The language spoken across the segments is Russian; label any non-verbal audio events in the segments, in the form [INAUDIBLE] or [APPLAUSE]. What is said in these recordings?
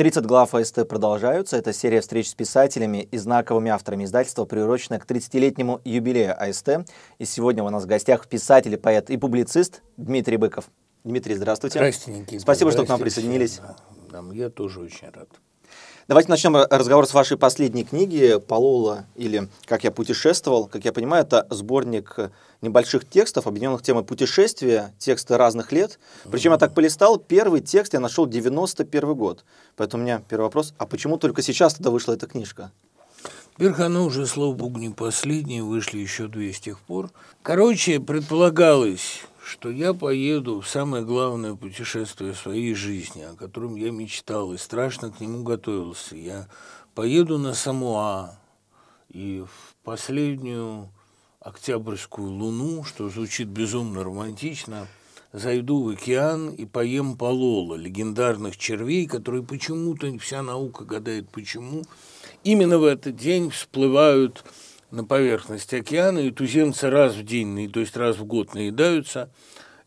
30 глав АСТ продолжаются. Это серия встреч с писателями и знаковыми авторами издательства, приуроченная к 30-летнему юбилею АСТ. И сегодня у нас в гостях писатель, поэт и публицист Дмитрий Быков. Дмитрий, здравствуйте. Здравствуйте, Никита. Спасибо, что к нам присоединились. Да, да, я тоже очень рад. Давайте начнем разговор с вашей последней книги «Полола» или «Как я путешествовал». Как я понимаю, это сборник небольших текстов, объединенных темой путешествия, тексты разных лет. Причем я так полистал, первый текст я нашел 91 год. Поэтому у меня первый вопрос, а почему только сейчас тогда вышла эта книжка? Во-первых, она уже, слава богу, не последняя, вышли еще две с тех пор. Короче, предполагалось что я поеду в самое главное путешествие своей жизни, о котором я мечтал и страшно к нему готовился. Я поеду на Самуа и в последнюю октябрьскую луну, что звучит безумно романтично, зайду в океан и поем полола, легендарных червей, которые почему-то, вся наука гадает почему, именно в этот день всплывают на поверхность океана, и туземцы раз в день, то есть раз в год наедаются,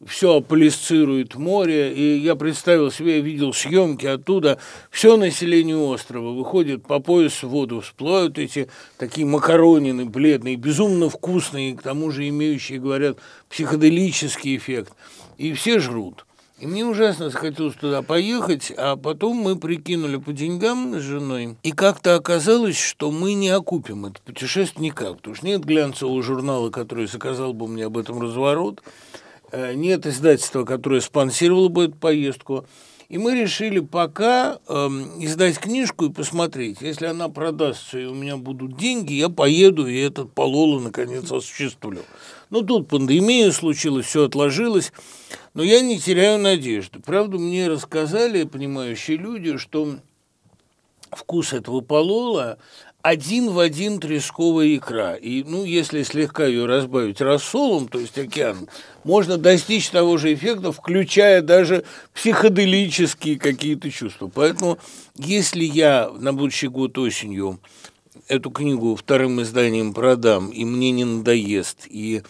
все аполисцирует море, и я представил себе, я видел съемки оттуда, все население острова выходит по пояс в воду, всплывают эти такие макаронины бледные, безумно вкусные, к тому же имеющие, говорят, психоделический эффект, и все жрут. И мне ужасно захотелось туда поехать, а потом мы прикинули по деньгам с женой. И как-то оказалось, что мы не окупим это путешествие никак, потому что нет глянцевого журнала, который заказал бы мне об этом разворот, э, нет издательства, которое спонсировало бы эту поездку. И мы решили пока э, издать книжку и посмотреть. Если она продастся, и у меня будут деньги, я поеду и этот пололу наконец осуществлю. Ну, тут пандемия случилась, все отложилось. Но я не теряю надежды. Правда, мне рассказали понимающие люди, что вкус этого полола один в один тресковая икра. И, ну, если слегка ее разбавить рассолом, то есть океан, можно достичь того же эффекта, включая даже психоделические какие-то чувства. Поэтому, если я на будущий год осенью эту книгу вторым изданием продам, и мне не надоест, и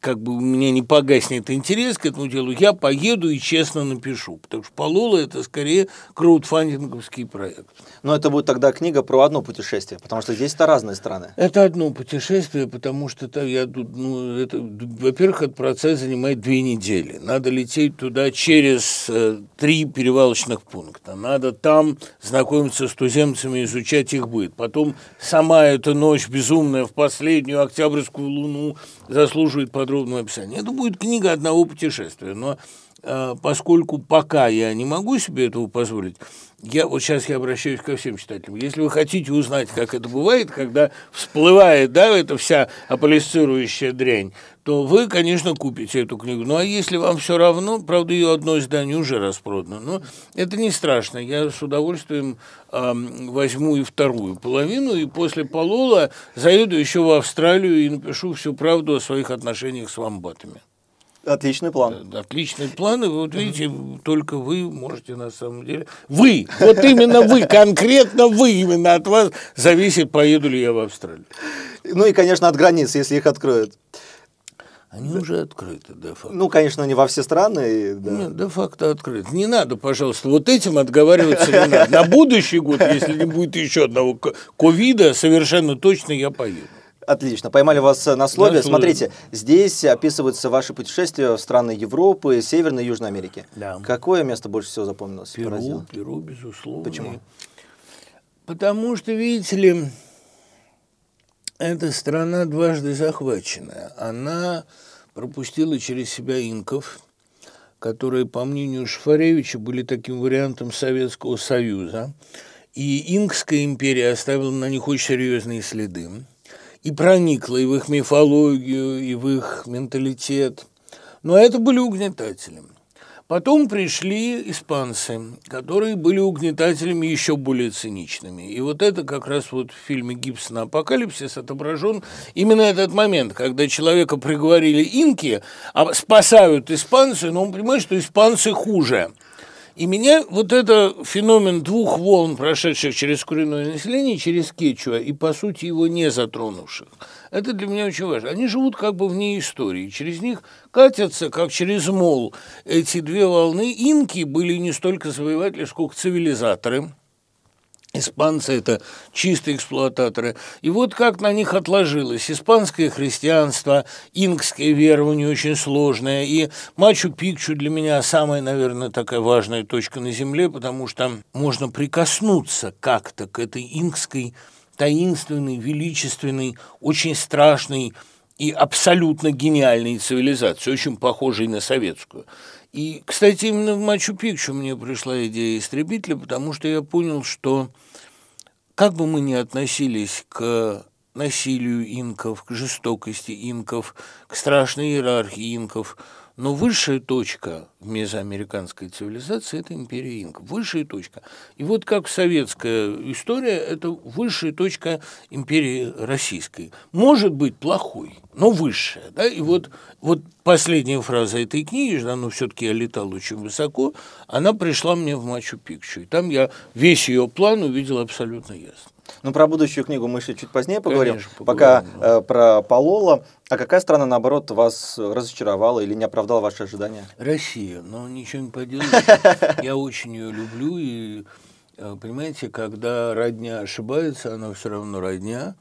как бы у меня не погаснет интерес к этому делу, я поеду и честно напишу. Потому что Полола – это скорее краудфандинговский проект. Но это будет тогда книга про одно путешествие, потому что здесь это разные страны. Это одно путешествие, потому что это я тут, ну, это, во-первых, этот процесс занимает две недели. Надо лететь туда через э, три перевалочных пункта. Надо там знакомиться с туземцами, изучать их быт. Потом сама эта ночь безумная в последнюю октябрьскую луну заслуживает подробного описания. Это будет книга одного путешествия, но а, поскольку пока я не могу себе этого позволить, я вот сейчас я обращаюсь ко всем читателям. Если вы хотите узнать, как это бывает, когда всплывает, да, эта вся аполисцирующая дрянь, то вы, конечно, купите эту книгу. Ну а если вам все равно, правда, ее одно издание уже распродано, но это не страшно. Я с удовольствием э, возьму и вторую половину, и после Полола заеду еще в Австралию и напишу всю правду о своих отношениях с вамбатами. Отличный план. Отличный план. И вот видите, только вы можете на самом деле... Вы! Вот именно вы, конкретно вы, именно от вас зависит, поеду ли я в Австралию. Ну и, конечно, от границ, если их откроют. Они да. уже открыты, де факто. Ну, конечно, не во все страны. Да. Нет, де факто открыты. Не надо, пожалуйста, вот этим отговариваться не надо. На будущий год, если не будет еще одного ковида, совершенно точно я поеду. Отлично, поймали вас на слове. Да, Смотрите, здесь описываются ваши путешествия в страны Европы, Северной и Южной Америки. Да. Какое место больше всего запомнилось? Перу, поразило? Перу, безусловно. Почему? Потому что, видите ли, эта страна дважды захваченная, Она пропустила через себя инков, которые, по мнению Шафаревича, были таким вариантом Советского Союза. И Инкская империя оставила на них очень серьезные следы и проникла и в их мифологию, и в их менталитет. Но это были угнетатели. Потом пришли испанцы, которые были угнетателями еще более циничными. И вот это как раз вот в фильме Гибсона «Апокалипсис» отображен именно этот момент, когда человека приговорили инки, а спасают испанцы, но он понимает, что испанцы хуже. И меня вот это феномен двух волн, прошедших через коренное население, через Кечуа, и, по сути, его не затронувших, это для меня очень важно. Они живут как бы вне истории. Через них катятся, как через мол, эти две волны. Инки были не столько завоеватели, сколько цивилизаторы Испанцы – это чистые эксплуататоры. И вот как на них отложилось испанское христианство, инкское верование очень сложное, и Мачу-Пикчу для меня самая, наверное, такая важная точка на Земле, потому что можно прикоснуться как-то к этой инкской таинственной, величественной, очень страшной и абсолютно гениальной цивилизации, очень похожей на советскую – и, кстати, именно в Мачу-Пикчу мне пришла идея истребителя, потому что я понял, что как бы мы ни относились к насилию инков, к жестокости инков, к страшной иерархии инков, но высшая точка в мезоамериканской цивилизации – это империя инков. Высшая точка. И вот как советская история – это высшая точка империи российской. Может быть, плохой, но высшая. Да? И вот, вот последняя фраза этой книги, да но все-таки я летал очень высоко, она пришла мне в Мачу-Пикчу. И там я весь ее план увидел абсолютно ясно. Ну, про будущую книгу мы еще чуть позднее поговорим. Конечно, поговорим Пока э, про Полола. А какая страна, наоборот, вас разочаровала или не оправдала ваши ожидания? Россия. Но ну, ничего не поделаешь. [LAUGHS] Я очень ее люблю. И, э, понимаете, когда родня ошибается, она все равно родня.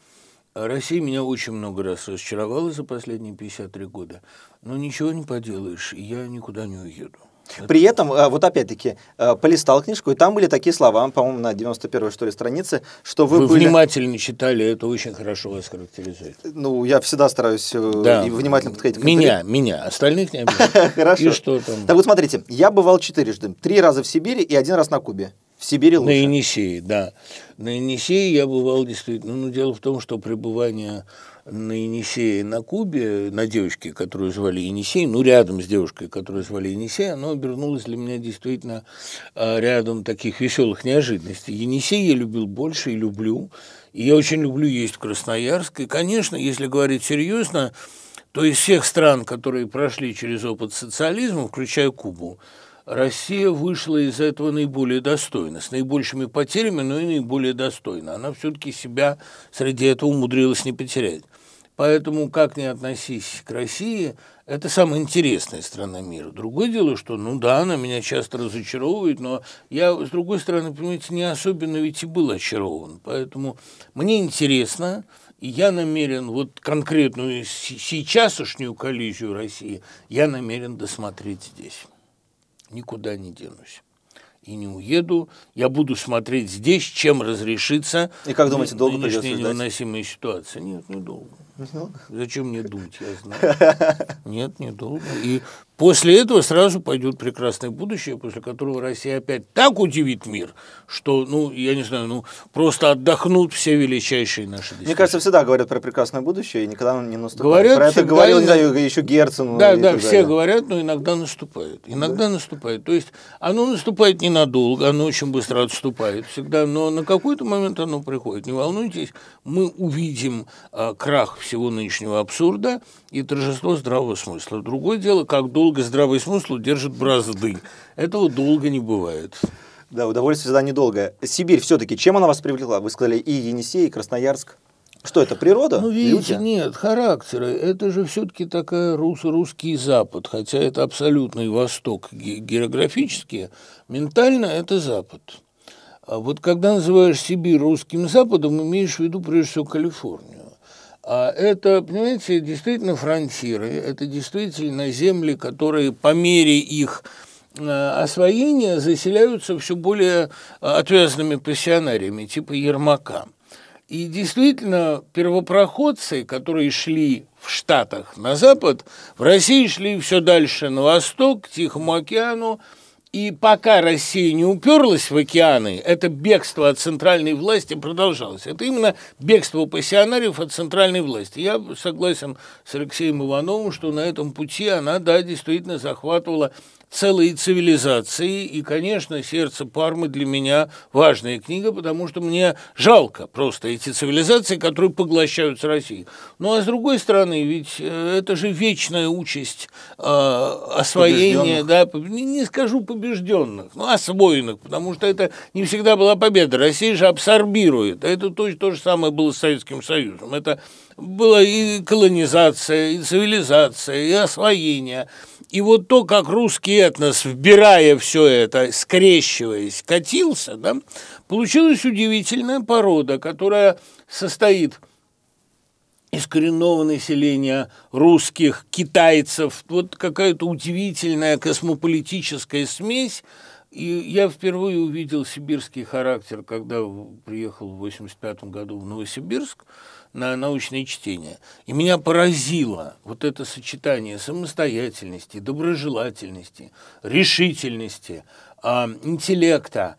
Россия меня очень много раз разочаровала за последние 53 года. Но ничего не поделаешь, я никуда не уеду. При этом, а, вот опять-таки, а, полистал книжку, и там были такие слова, по-моему, на 91-й, что ли, странице, что вы, вы были... внимательно читали, это очень хорошо вас характеризует. Ну, я всегда стараюсь э, да. внимательно подходить к Меня, меня, остальных не [LAUGHS] Хорошо. И что там? Так вот, смотрите, я бывал четырежды. Три раза в Сибири и один раз на Кубе. В Сибири лучше. На Енисее, да. На Енисее я бывал действительно. Ну дело в том, что пребывание на Енисея, на Кубе, на девочке, которую звали Енисей, ну, рядом с девушкой, которую звали Енисей, она обернулась для меня действительно а, рядом таких веселых неожиданностей. Енисей я любил больше и люблю. И я очень люблю есть в Красноярске. конечно, если говорить серьезно, то из всех стран, которые прошли через опыт социализма, включая Кубу, Россия вышла из этого наиболее достойно, с наибольшими потерями, но и наиболее достойно. Она все-таки себя среди этого умудрилась не потерять. Поэтому, как ни относись к России, это самая интересная страна мира. Другое дело, что, ну да, она меня часто разочаровывает, но я, с другой стороны, понимаете, не особенно ведь и был очарован. Поэтому мне интересно, и я намерен вот конкретную сейчасшнюю коллизию России я намерен досмотреть здесь. Никуда не денусь и не уеду. Я буду смотреть здесь, чем разрешится. И как думаете, долго придется невыносимая ситуация. Нет, недолго. Зачем мне думать, я знаю. Нет, недолго. И после этого сразу пойдет прекрасное будущее, после которого Россия опять так удивит мир, что, ну, я не знаю, ну, просто отдохнут все величайшие наши Мне кажется, всегда говорят про прекрасное будущее, и никогда он не наступает. Говорят, про это говорил, и... не знаю, еще Герцен. Да, да, все далее. говорят, но иногда наступает. Иногда да. наступает. То есть оно наступает ненадолго, оно очень быстро отступает всегда, но на какой-то момент оно приходит. Не волнуйтесь, мы увидим а, крах всего всего нынешнего абсурда и торжество здравого смысла. Другое дело, как долго здравый смысл держит бразды. Этого долго не бывает. Да, удовольствие всегда недолгое. Сибирь все-таки, чем она вас привлекла? Вы сказали и Енисей, и Красноярск. Что это, природа? Ну, видите, Люди? нет, характеры. Это же все-таки такая рус, русский запад, хотя это абсолютный восток географически, ментально это запад. А вот когда называешь Сибирь русским западом, имеешь в виду прежде всего Калифорнию. А это, понимаете, действительно фронтиры, это действительно земли, которые по мере их э, освоения заселяются все более э, отвязными пассионариями, типа Ермака. И действительно, первопроходцы, которые шли в Штатах на запад, в России шли все дальше на восток, к Тихому океану, и пока Россия не уперлась в океаны, это бегство от центральной власти продолжалось. Это именно бегство пассионариев от центральной власти. Я согласен с Алексеем Ивановым, что на этом пути она, да, действительно захватывала целые цивилизации. И, конечно, «Сердце Пармы» для меня важная книга, потому что мне жалко просто эти цивилизации, которые поглощаются Россией. Ну, а с другой стороны, ведь э, это же вечная участь э, освоения, да, не скажу побежденных, но освоенных, потому что это не всегда была победа. Россия же абсорбирует. А это то, то же самое было с Советским Союзом. Это была и колонизация, и цивилизация, и освоение. И вот то, как русский этнос, вбирая все это, скрещиваясь, катился, да, получилась удивительная порода, которая состоит из коренного населения русских, китайцев. Вот какая-то удивительная космополитическая смесь. И я впервые увидел сибирский характер, когда приехал в 1985 году в Новосибирск на научные чтения. И меня поразило вот это сочетание самостоятельности, доброжелательности, решительности, а, интеллекта,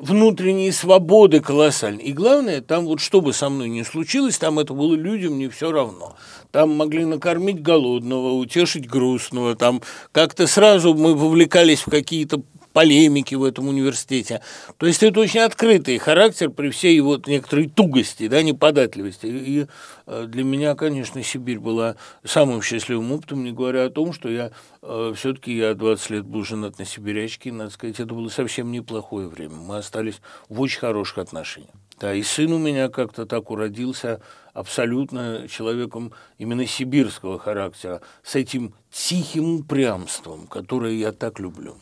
внутренней свободы колоссальной. И главное, там вот что бы со мной ни случилось, там это было людям не все равно. Там могли накормить голодного, утешить грустного, там как-то сразу мы вовлекались в какие-то полемики в этом университете. То есть это очень открытый характер при всей его некоторой тугости, да, неподатливости. И э, для меня, конечно, Сибирь была самым счастливым опытом, не говоря о том, что я э, все-таки я 20 лет был женат на сибирячке, и, надо сказать, это было совсем неплохое время. Мы остались в очень хороших отношениях. Да, и сын у меня как-то так уродился абсолютно человеком именно сибирского характера, с этим тихим упрямством, которое я так люблю.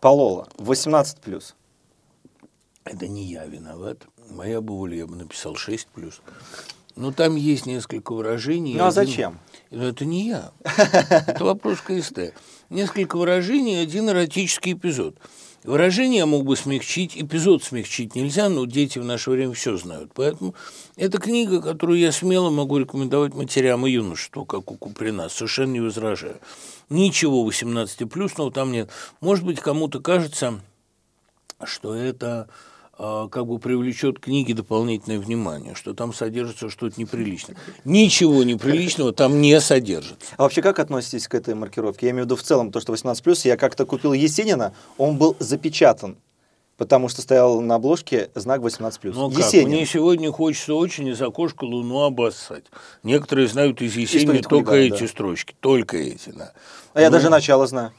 Полола, 18 плюс. Это не я виноват. Моя бувля, я бы написал 6 плюс. Но там есть несколько выражений. Ну а один... зачем? Ну, это не я. Это вопрос КСТ. Несколько выражений, один эротический эпизод. Выражение я мог бы смягчить, эпизод смягчить нельзя, но дети в наше время все знают. Поэтому это книга, которую я смело могу рекомендовать матерям и юношеству, как у Куприна, совершенно не возражаю. Ничего 18-плюсного там нет. Может быть, кому-то кажется, что это а, как бы привлечет к книге дополнительное внимание, что там содержится что-то неприличное. Ничего неприличного там не содержится. А вообще как относитесь к этой маркировке? Я имею в виду в целом то, что 18+, я как-то купил Есенина, он был запечатан потому что стоял на обложке знак 18+. Ну как, мне сегодня хочется очень из окошка луну обоссать. Некоторые знают из Есенина только хулиган, эти да. строчки, только эти, да. А ну, я даже начало знаю.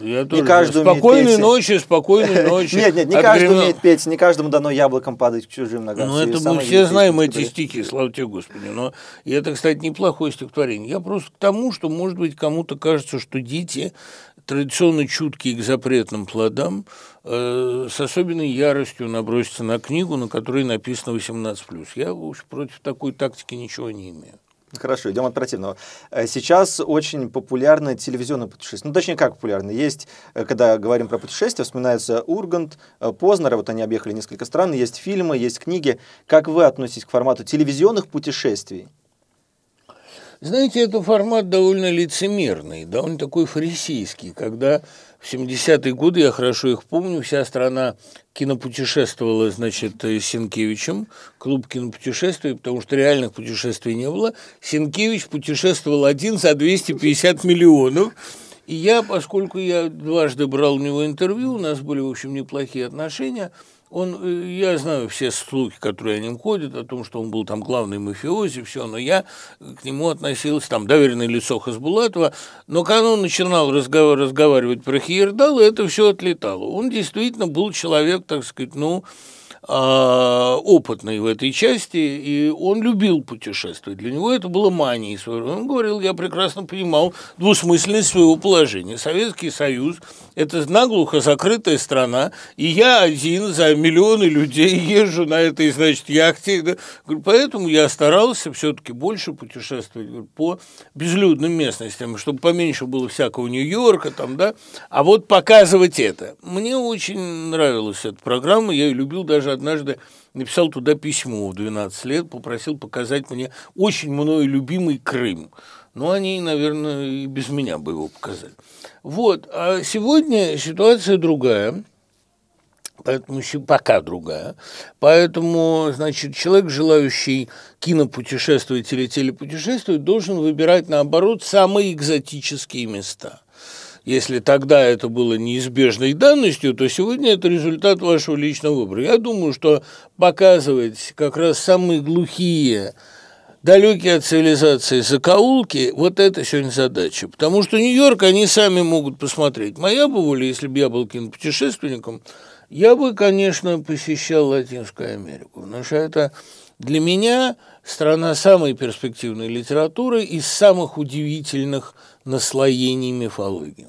Я тоже не каждый спокойной ночи, спокойной [LAUGHS] ночи. Нет, нет, не каждому каждый умеет петь, не каждому дано яблоком падать к чужим ногам. Ну, это мы все знаем эти стихи, слава тебе, Господи. Но и это, кстати, неплохое стихотворение. Я просто к тому, что, может быть, кому-то кажется, что дети – традиционно чуткие к запретным плодам, э, с особенной яростью набросится на книгу, на которой написано 18+. Я уж против такой тактики ничего не имею. Хорошо, идем от противного. Э, сейчас очень популярны телевизионные путешествия. Ну, точнее, как популярны. Есть, э, когда говорим про путешествия, вспоминается Ургант, Познер, вот они объехали несколько стран, есть фильмы, есть книги. Как вы относитесь к формату телевизионных путешествий? Знаете, это формат довольно лицемерный, довольно такой фарисейский, когда в 70-е годы, я хорошо их помню, вся страна кинопутешествовала, значит, э, с Сенкевичем, клуб кинопутешествий, потому что реальных путешествий не было. Сенкевич путешествовал один за 250 миллионов. И я, поскольку я дважды брал у него интервью, у нас были, в общем, неплохие отношения – он, э, я знаю все слухи, которые о нем ходят, о том, что он был там главный мафиози, все, но я э, к нему относился, там, доверенное лицо Хасбулатова, но когда он начинал разговор, разговаривать про хиердал, это все отлетало. Он действительно был человек, так сказать, ну, а, опытный в этой части, и он любил путешествовать. Для него это было манией. Он говорил, я прекрасно понимал двусмысленность своего положения. Советский Союз – это наглухо закрытая страна, и я один за миллионы людей езжу на этой, значит, яхте. Поэтому я старался все-таки больше путешествовать по безлюдным местностям, чтобы поменьше было всякого Нью-Йорка там, да. А вот показывать это. Мне очень нравилась эта программа, я ее любил даже однажды написал туда письмо в 12 лет, попросил показать мне очень мною любимый Крым. Но ну, они, наверное, и без меня бы его показали. Вот. А сегодня ситуация другая. Поэтому еще пока другая. Поэтому, значит, человек, желающий кинопутешествовать или телепутешествовать, должен выбирать, наоборот, самые экзотические места. Если тогда это было неизбежной данностью, то сегодня это результат вашего личного выбора. Я думаю, что показывать как раз самые глухие, далекие от цивилизации закоулки, вот это сегодня задача. Потому что Нью-Йорк они сами могут посмотреть. Моя бы воля, если бы я был кинопутешественником, я бы, конечно, посещал Латинскую Америку. Потому что это для меня страна самой перспективной литературы и самых удивительных наслоений мифологии.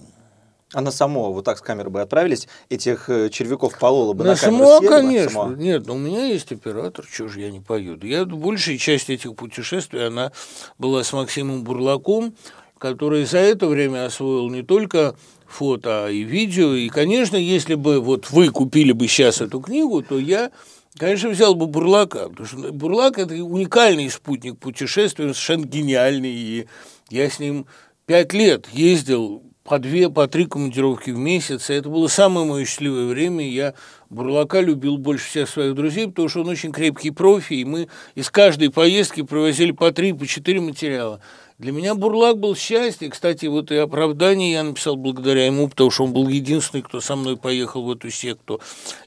Она само, вот так с камеры бы отправились, этих э, червяков полола бы на, на само, съели конечно. Бы, само. Нет, ну, у меня есть оператор, чего же я не пою. Я большая часть этих путешествий, она была с Максимом Бурлаком, который за это время освоил не только фото, а и видео. И, конечно, если бы вот вы купили бы сейчас эту книгу, то я Конечно, взял бы Бурлака, потому что Бурлак – это уникальный спутник путешествий, он совершенно гениальный, и я с ним пять лет ездил по две, по три командировки в месяц. И это было самое мое счастливое время. Я Бурлака любил больше всех своих друзей, потому что он очень крепкий профи, и мы из каждой поездки провозили по три, по четыре материала. Для меня Бурлак был счастье. Кстати, вот и оправдание я написал благодаря ему, потому что он был единственный, кто со мной поехал в эту секту.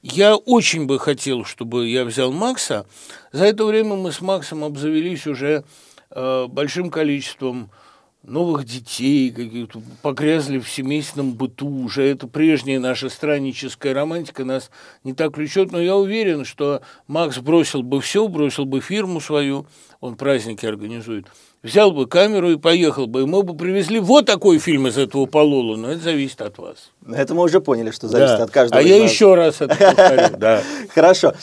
Я очень бы хотел, чтобы я взял Макса. За это время мы с Максом обзавелись уже э, большим количеством новых детей, каких-то погрязли в семейственном быту уже. Это прежняя наша странническая романтика нас не так влечет, но я уверен, что Макс бросил бы все, бросил бы фирму свою, он праздники организует, взял бы камеру и поехал бы, и мы бы привезли вот такой фильм из этого полола, но это зависит от вас. Это мы уже поняли, что зависит да. от каждого. А я нас. еще раз это повторю. [LAUGHS] Хорошо.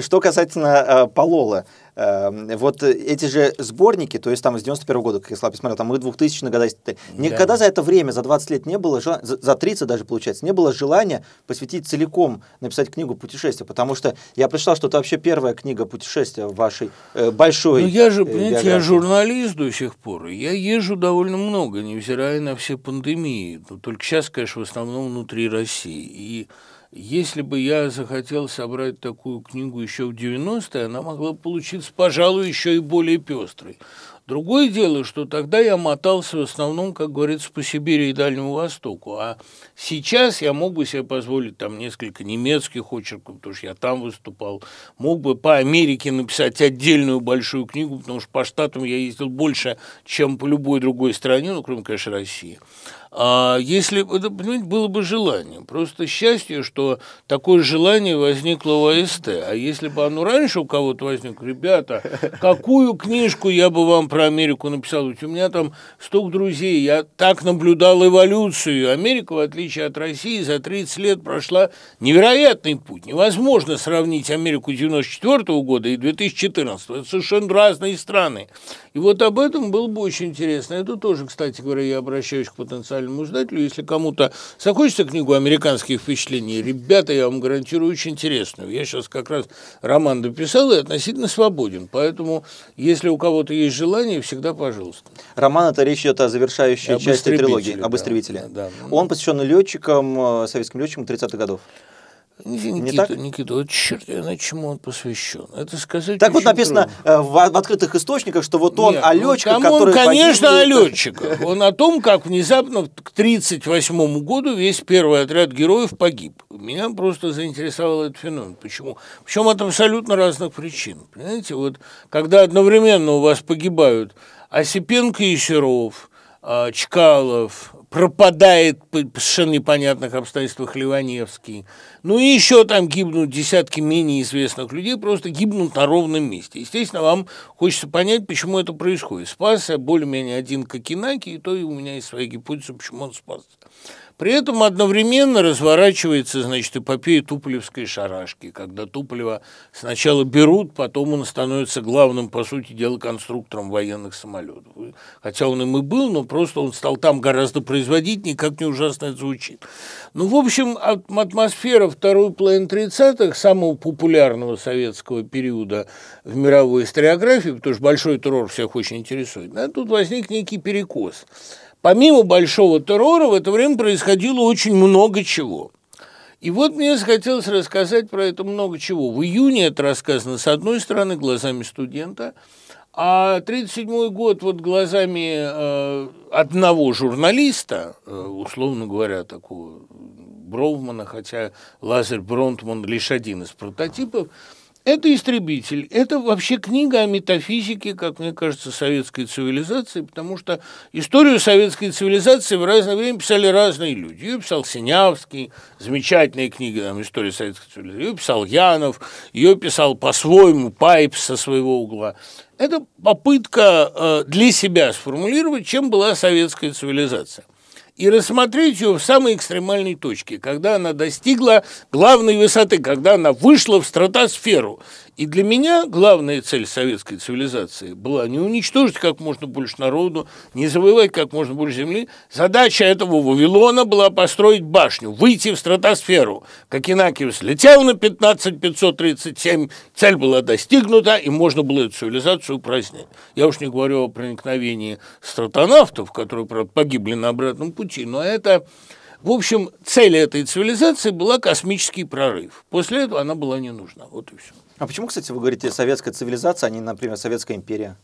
Что касательно э, полола, Эм, вот э, эти же сборники, то есть там с 91 -го года, как я слабо смотрел, там и 2000 года, никогда да. за это время, за 20 лет не было, желания, за 30 даже получается, не было желания посвятить целиком, написать книгу путешествия, потому что я прочитал, что это вообще первая книга путешествия вашей э, большой Ну я же, э, понимаете, биографии. я журналист до сих пор, я езжу довольно много, невзирая на все пандемии, но ну, только сейчас, конечно, в основном внутри России, и если бы я захотел собрать такую книгу еще в 90-е, она могла получиться, пожалуй, еще и более пестрой. Другое дело, что тогда я мотался в основном, как говорится, по Сибири и Дальнему Востоку. А сейчас я мог бы себе позволить там несколько немецких очерков, потому что я там выступал. Мог бы по Америке написать отдельную большую книгу, потому что по штатам я ездил больше, чем по любой другой стране, ну, кроме, конечно, России. А если понимаете, было бы желание, просто счастье, что такое желание возникло у АСТ. А если бы оно раньше у кого-то возникло, ребята, какую книжку я бы вам про Америку написал? Ведь у меня там столько друзей, я так наблюдал эволюцию. Америка, в отличие от России, за 30 лет прошла невероятный путь. Невозможно сравнить Америку 94 -го года и 2014. Это совершенно разные страны. И вот об этом было бы очень интересно. Это тоже, кстати говоря, я обращаюсь к потенциальному потенциальному издателю, если кому-то захочется книгу американских впечатлений, ребята, я вам гарантирую, очень интересную. Я сейчас как раз роман дописал и относительно свободен, поэтому если у кого-то есть желание, всегда пожалуйста. Роман, это речь идет о завершающей части трилогии, об истребителе. Да, да. Он посвящен летчикам, э, советским летчикам 30-х годов. Никита, не так? Никита, вот черт, я знаю, чему он посвящен. Это сказать Так вот написано трудно. Э, в, открытых источниках, что вот он Нет, о летчиках, ну, который конечно, погибнул... о летчиках. Он о том, как внезапно к 1938 году весь первый отряд героев погиб. Меня просто заинтересовал этот феномен. Почему? Причем от абсолютно разных причин. Понимаете, вот когда одновременно у вас погибают Осипенко и Серов, а, Чкалов, пропадает по совершенно непонятных обстоятельствах Ливаневский. Ну и еще там гибнут десятки менее известных людей, просто гибнут на ровном месте. Естественно, вам хочется понять, почему это происходит. Спасся более-менее один Кокинаки, и то и у меня есть свои гипотезы, почему он спасся. При этом одновременно разворачивается, значит, эпопея Туполевской шарашки, когда Туполева сначала берут, потом он становится главным, по сути дела, конструктором военных самолетов. Хотя он им и был, но просто он стал там гораздо производительнее, как не ужасно это звучит. Ну, в общем, атмосфера второй половины 30-х, самого популярного советского периода в мировой историографии, потому что большой террор всех очень интересует, да, тут возник некий перекос – Помимо большого террора в это время происходило очень много чего. И вот мне захотелось рассказать про это много чего. В июне это рассказано, с одной стороны, глазами студента, а 1937 год вот глазами э, одного журналиста, э, условно говоря, такого Бровмана, хотя Лазарь Бронтман лишь один из прототипов, это «Истребитель». Это вообще книга о метафизике, как мне кажется, советской цивилизации, потому что историю советской цивилизации в разное время писали разные люди. Ее писал Синявский, замечательная книга там, «История советской цивилизации». Ее писал Янов, ее писал по-своему Пайп со своего угла. Это попытка э, для себя сформулировать, чем была советская цивилизация и рассмотреть ее в самой экстремальной точке, когда она достигла главной высоты, когда она вышла в стратосферу – и для меня главная цель советской цивилизации была не уничтожить как можно больше народу, не завоевать как можно больше земли. Задача этого Вавилона была построить башню, выйти в стратосферу. Как Инакиус летел на 15537, цель была достигнута, и можно было эту цивилизацию упразднять. Я уж не говорю о проникновении стратонавтов, которые, правда, погибли на обратном пути, но это... В общем, цель этой цивилизации была космический прорыв. После этого она была не нужна. Вот и все. А почему, кстати, вы говорите советская цивилизация, а не, например, советская империя?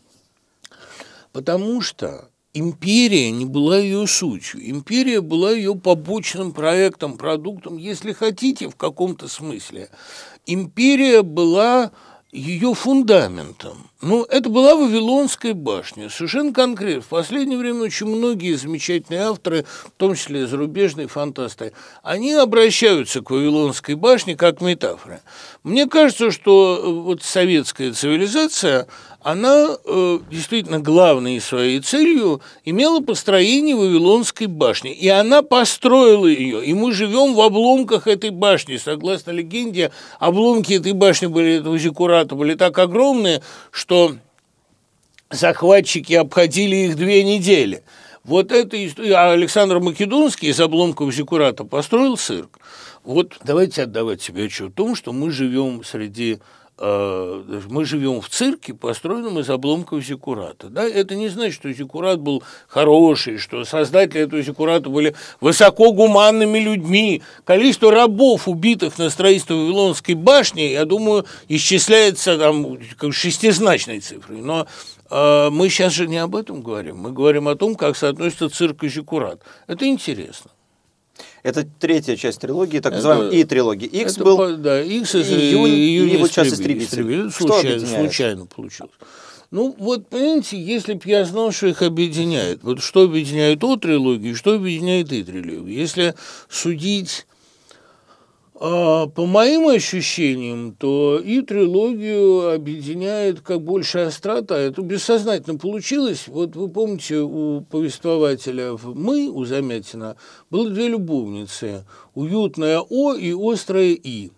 Потому что империя не была ее сутью. Империя была ее побочным проектом, продуктом, если хотите, в каком-то смысле. Империя была ее фундаментом. Ну, это была Вавилонская башня. Совершенно конкретно. В последнее время очень многие замечательные авторы, в том числе зарубежные фантасты, они обращаются к Вавилонской башне как метафоре. Мне кажется, что э, вот советская цивилизация, она э, действительно главной своей целью имела построение Вавилонской башни. И она построила ее. И мы живем в обломках этой башни. Согласно легенде, обломки этой башни были, этого зиккурата были так огромные, что захватчики обходили их две недели. Вот это история. А Александр Македонский из обломков зиккурата построил цирк. Вот давайте отдавать себе отчет о том, что мы живем среди Э, мы живем в цирке, построенном из обломков Зикурата. Да? Это не значит, что Зикурат был хороший, что создатели этого Зикурата были высоко гуманными людьми. Количество рабов, убитых на строительство Вавилонской башни, я думаю, исчисляется там шестизначной цифрой. Но э, мы сейчас же не об этом говорим. Мы говорим о том, как соотносится цирк и Зикурат. Это интересно. Это третья часть трилогии, так называемая и трилогии X это, был да, Икс, июнь, июнь и его час истребитель. Случайно, случайно получилось. Ну, вот, понимаете, если бы я знал, что их объединяет, вот что объединяет О трилогию, что объединяет И трилогию. Если судить а по моим ощущениям, то и трилогию объединяет как большая острота. А это бессознательно получилось. Вот вы помните, у повествователя «Мы», у Замятина, было две любовницы. Уютная «О» и острая «И».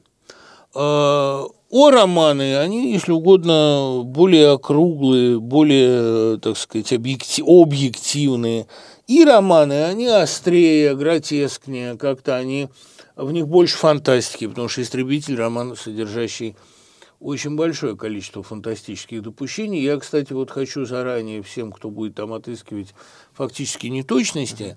А, о романы, они, если угодно, более округлые, более, так сказать, объектив, объективные. И романы, они острее, гротескнее, как-то они в них больше фантастики, потому что «Истребитель» – роман, содержащий очень большое количество фантастических допущений. Я, кстати, вот хочу заранее всем, кто будет там отыскивать фактически неточности,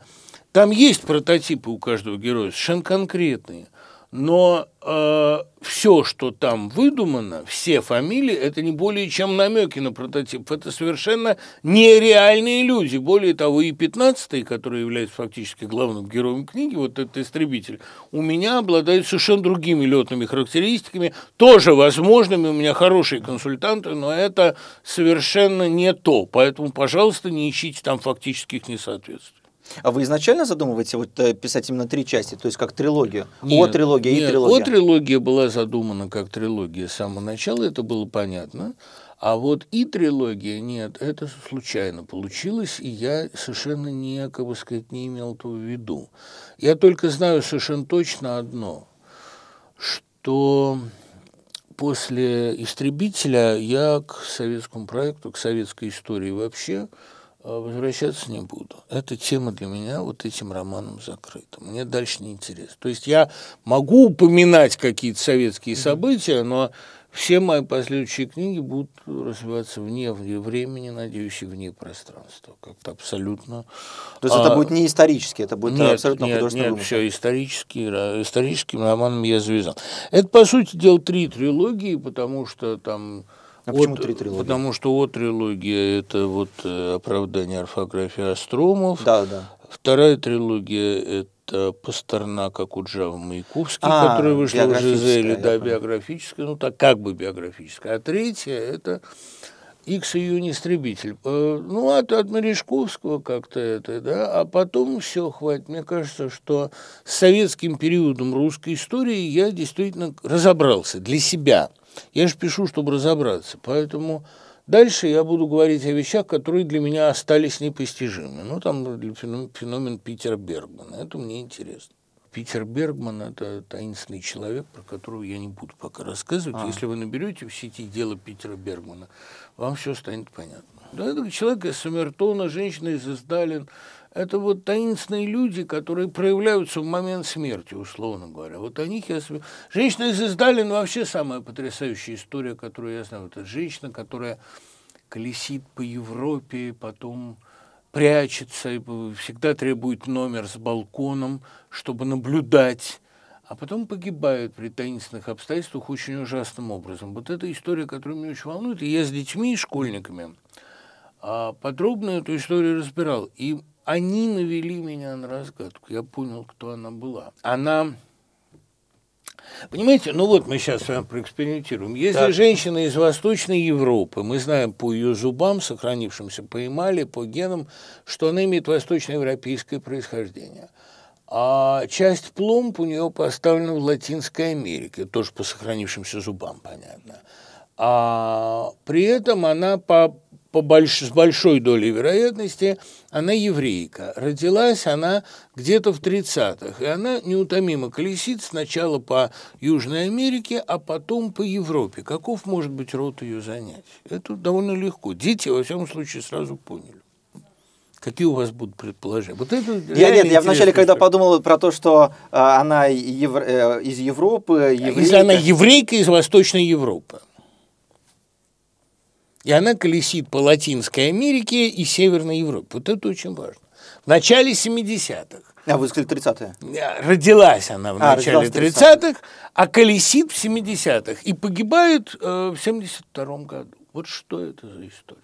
там есть прототипы у каждого героя, совершенно конкретные – но э, все, что там выдумано, все фамилии, это не более чем намеки на прототип. Это совершенно нереальные люди. Более того, и 15-й, который является фактически главным героем книги, вот этот истребитель, у меня обладает совершенно другими летными характеристиками, тоже возможными, у меня хорошие консультанты, но это совершенно не то. Поэтому, пожалуйста, не ищите там фактических несоответствий. А вы изначально задумываете вот э, писать именно три части, то есть как трилогию? Нет, о трилогия нет, и трилогия. О трилогия была задумана как трилогия с самого начала, это было понятно. А вот и трилогия, нет, это случайно получилось, и я совершенно не, как сказать, не имел этого в виду. Я только знаю совершенно точно одно, что после «Истребителя» я к советскому проекту, к советской истории вообще – а возвращаться не буду. Эта тема для меня вот этим романом закрыта. Мне дальше не интересно. То есть я могу упоминать какие-то советские события, но все мои последующие книги будут развиваться вне времени, надеюсь, и вне пространства. Как-то абсолютно... То есть а... это будет не исторически, это будет нет, абсолютно нет, художественный Нет, все, исторический, историческим романом я завязал. Это, по сути дела, три трилогии, потому что там а от, три трилогии? Потому что от трилогия – это вот э, оправдание орфографии Остромов. Да, да. Вторая трилогия – это Пастернак, Акуджава, Маяковский, а, который вышел в Жизеле, да, биографическая, ну так как бы биографическая. А третья – это X июнь истребитель. Э, ну, от, от Мережковского как-то это, да, а потом все, хватит. Мне кажется, что с советским периодом русской истории я действительно разобрался для себя – я же пишу, чтобы разобраться, поэтому дальше я буду говорить о вещах, которые для меня остались непостижимыми. Ну, там феномен Питера Бергмана, это мне интересно. Питер Бергман – это таинственный человек, про которого я не буду пока рассказывать. А. Если вы наберете в сети дело Питера Бергмана, вам все станет понятно. Да, это человек из Самертона, женщина из Издалин, это вот таинственные люди, которые проявляются в момент смерти, условно говоря. Вот о них я... Женщина из Издалин вообще самая потрясающая история, которую я знаю. Это женщина, которая колесит по Европе, потом прячется, и всегда требует номер с балконом, чтобы наблюдать а потом погибают при таинственных обстоятельствах очень ужасным образом. Вот эта история, которая меня очень волнует, и я с детьми и школьниками а, подробно эту историю разбирал. И они навели меня на разгадку. Я понял, кто она была. Она Понимаете, ну вот мы сейчас с вами проэкспериментируем. Если да. женщина из Восточной Европы, мы знаем по ее зубам, сохранившимся по эмали, по генам, что она имеет восточноевропейское происхождение. А часть пломб у нее поставлена в Латинской Америке, тоже по сохранившимся зубам, понятно. А при этом она по по больш... с большой долей вероятности она еврейка. Родилась она где-то в 30-х, и она неутомимо колесит сначала по Южной Америке, а потом по Европе. Каков может быть род ее занять Это довольно легко. Дети, во всяком случае, сразу поняли. Какие у вас будут предположения? Вот это я, нет, я вначале, когда подумал про то, что э, она евро, э, из Европы, еврейка. Если она еврейка из Восточной Европы. И она колесит по Латинской Америке и Северной Европе. Вот это очень важно. В начале 70-х. А вы сказали 30-е. Родилась она в а, начале 30-х, 30 а колесит в 70-х. И погибает э, в 72-м году. Вот что это за история?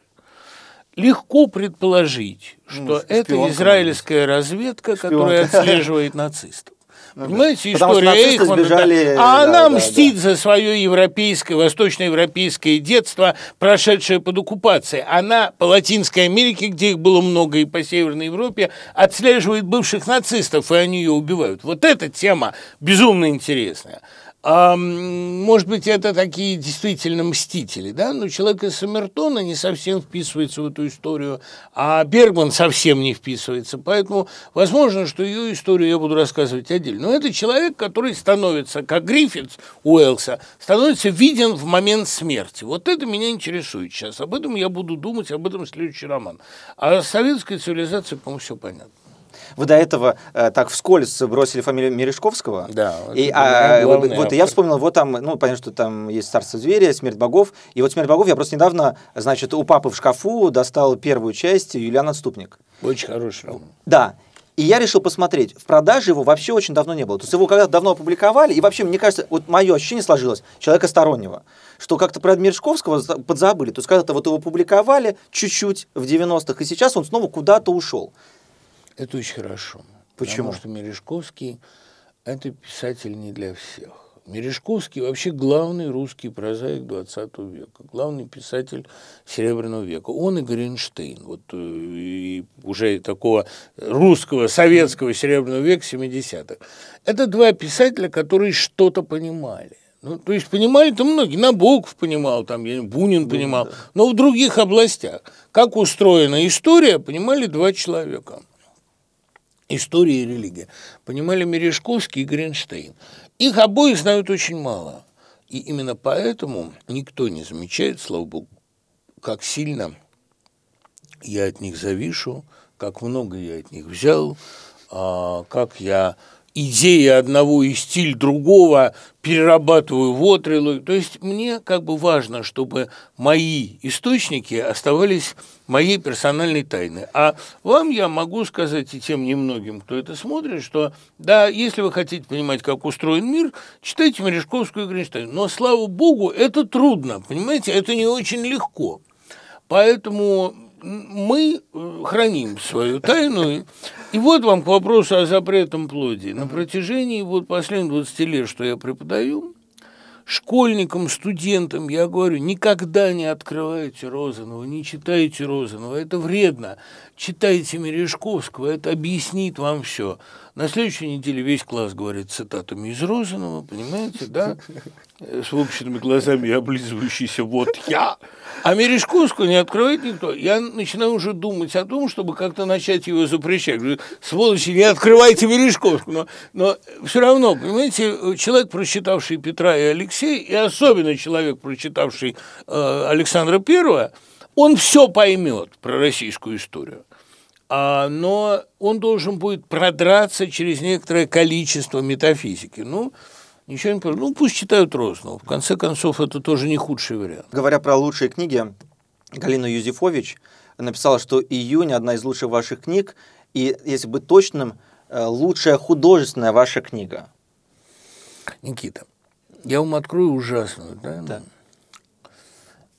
Легко предположить, что ну, это израильская разведка, шпионка. которая отслеживает [LAUGHS] нацистов. Понимаете, Потому история Эйхмана. Сбежали, да. А да, она да, мстит да. за свое европейское, восточноевропейское детство, прошедшее под оккупацией. Она по Латинской Америке, где их было много, и по Северной Европе, отслеживает бывших нацистов, и они ее убивают. Вот эта тема безумно интересная может быть, это такие действительно мстители, да? Но ну, человек из Самертона не совсем вписывается в эту историю, а Бергман совсем не вписывается. Поэтому возможно, что ее историю я буду рассказывать отдельно. Но это человек, который становится, как Гриффитс Уэллса, становится виден в момент смерти. Вот это меня интересует сейчас. Об этом я буду думать, об этом следующий роман. А советская цивилизация, по-моему, все понятно вы до этого э, так вскользь бросили фамилию Мережковского. Да. И, а, вот, и я вспомнил, вот там, ну, понятно, что там есть «Царство зверя», «Смерть богов». И вот «Смерть богов» я просто недавно, значит, у папы в шкафу достал первую часть «Юлиан Отступник». Очень хороший роман. Да. И я решил посмотреть. В продаже его вообще очень давно не было. То есть его когда-то давно опубликовали, и вообще, мне кажется, вот мое ощущение сложилось, человека стороннего, что как-то про Мережковского подзабыли. То есть когда-то вот его публиковали чуть-чуть в 90-х, и сейчас он снова куда-то ушел. Это очень хорошо. Почему? Потому что Мережковский – это писатель не для всех. Мережковский вообще главный русский прозаик XX века, главный писатель Серебряного века. Он и Гринштейн, вот э, и уже такого русского, советского Серебряного века 70-х. Это два писателя, которые что-то понимали. Ну, то есть понимали-то многие. Набоков понимал, там, Бунин понимал. Но в других областях. Как устроена история, понимали два человека – история и религия, понимали Мережковский и Гринштейн. Их обоих знают очень мало. И именно поэтому никто не замечает, слава богу, как сильно я от них завишу, как много я от них взял, а, как я идея одного и стиль другого перерабатываю в отрелы. То есть мне как бы важно, чтобы мои источники оставались моей персональной тайной. А вам я могу сказать и тем немногим, кто это смотрит, что да, если вы хотите понимать, как устроен мир, читайте Мережковскую и Гринштейн. Но, слава богу, это трудно, понимаете, это не очень легко. Поэтому мы э, храним свою тайну. И вот вам к вопросу о запретном плоди На протяжении вот последних 20 лет, что я преподаю, школьникам, студентам я говорю, никогда не открывайте Розанова, не читайте Розанова, это вредно. Читайте Мережковского, это объяснит вам все. На следующей неделе весь класс говорит цитатами из Розанова, понимаете, да? Э, с выпущенными глазами и облизывающийся «вот я». А Мережковского не открывает никто. Я начинаю уже думать о том, чтобы как-то начать его запрещать. Говорю, Сволочи, не открывайте Мережковского. Но, но все равно, понимаете, человек, прочитавший Петра и Алексея, и особенно человек, прочитавший э, Александра Первого, он все поймет про российскую историю а, но он должен будет продраться через некоторое количество метафизики. Ну, ничего не Ну, пусть читают Роснова. В конце концов, это тоже не худший вариант. Говоря про лучшие книги, Галина Юзефович написала, что «Июнь» – одна из лучших ваших книг, и, если быть точным, э, лучшая художественная ваша книга. Никита, я вам открою ужасную, да? Да.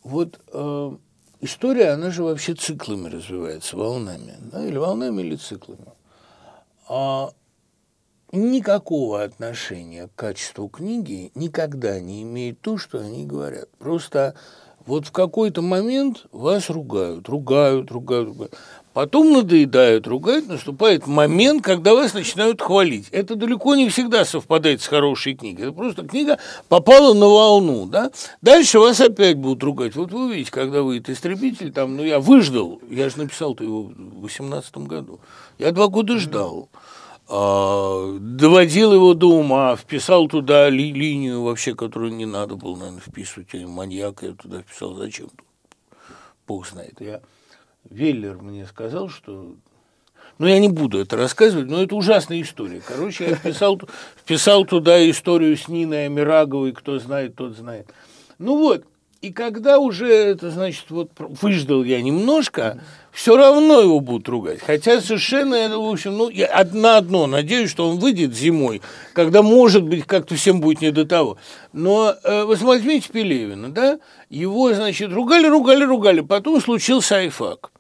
Вот э, история, она же вообще циклами развивается, волнами. Да, или волнами, или циклами. А никакого отношения к качеству книги никогда не имеет то, что они говорят. Просто вот в какой-то момент вас ругают, ругают, ругают, ругают. Потом надоедают, ругают, наступает момент, когда вас начинают хвалить. Это далеко не всегда совпадает с хорошей книгой. Это просто книга попала на волну, да? Дальше вас опять будут ругать. Вот вы увидите, когда выйдет «Истребитель», там, ну, я выждал. Я же написал-то его в восемнадцатом году. Я два года ждал. А, доводил его до ума, вписал туда ли, линию вообще, которую не надо было, наверное, вписывать. Или маньяк я туда вписал зачем-то. Бог знает. Я Веллер мне сказал, что... Ну, я не буду это рассказывать, но это ужасная история. Короче, я вписал, вписал туда историю с Ниной Амираговой, кто знает, тот знает. Ну вот, и когда уже это, значит, вот выждал я немножко, все равно его будут ругать. Хотя совершенно, это, в общем, ну, я одно одно. Надеюсь, что он выйдет зимой, когда, может быть, как-то всем будет не до того. Но э, вот возьмите Пелевина, да, его, значит, ругали, ругали, ругали. Потом случился Айфак.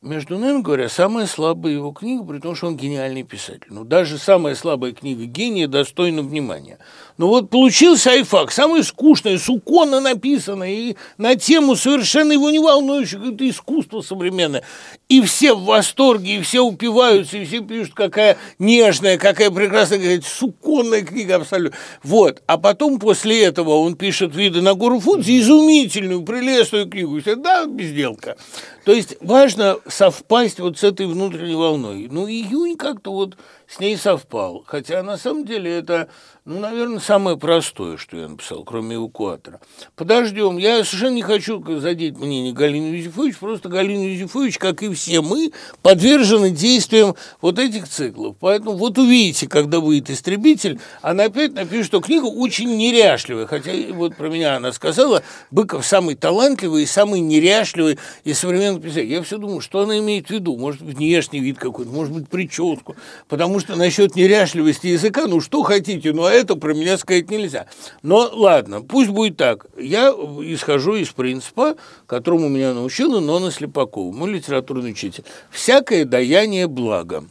Между нами, говоря, самая слабая его книга, при том, что он гениальный писатель. Ну, даже самая слабая книга гения достойна внимания. Но ну, вот получился айфак, самое скучное, суконно написанное, и на тему совершенно его не волнующего это искусство современное. И все в восторге, и все упиваются, и все пишут, какая нежная, какая прекрасная, говорит, суконная книга абсолютно. Вот. А потом после этого он пишет «Виды на гору Фудзи», изумительную, прелестную книгу. И все, да, безделка. То есть важно совпасть вот с этой внутренней волной. Ну, июнь как-то вот с ней совпал. Хотя на самом деле это, ну, наверное, самое простое, что я написал, кроме эвакуатора. Подождем. Я совершенно не хочу задеть мнение Галины Юзефович. Просто Галина Юзефович, как и все мы, подвержены действиям вот этих циклов. Поэтому вот увидите, когда выйдет «Истребитель», она опять напишет, что книга очень неряшливая. Хотя вот про меня она сказала, Быков самый талантливый и самый неряшливый из современных писателей. Я все думаю, что она имеет в виду. Может, внешний вид какой-то, может быть, прическу. Потому что насчет неряшливости языка, ну что хотите, ну а это про меня сказать нельзя. Но ладно, пусть будет так. Я исхожу из принципа, которому меня научила Нона Слепакова, мой литературный учитель. Всякое даяние благо.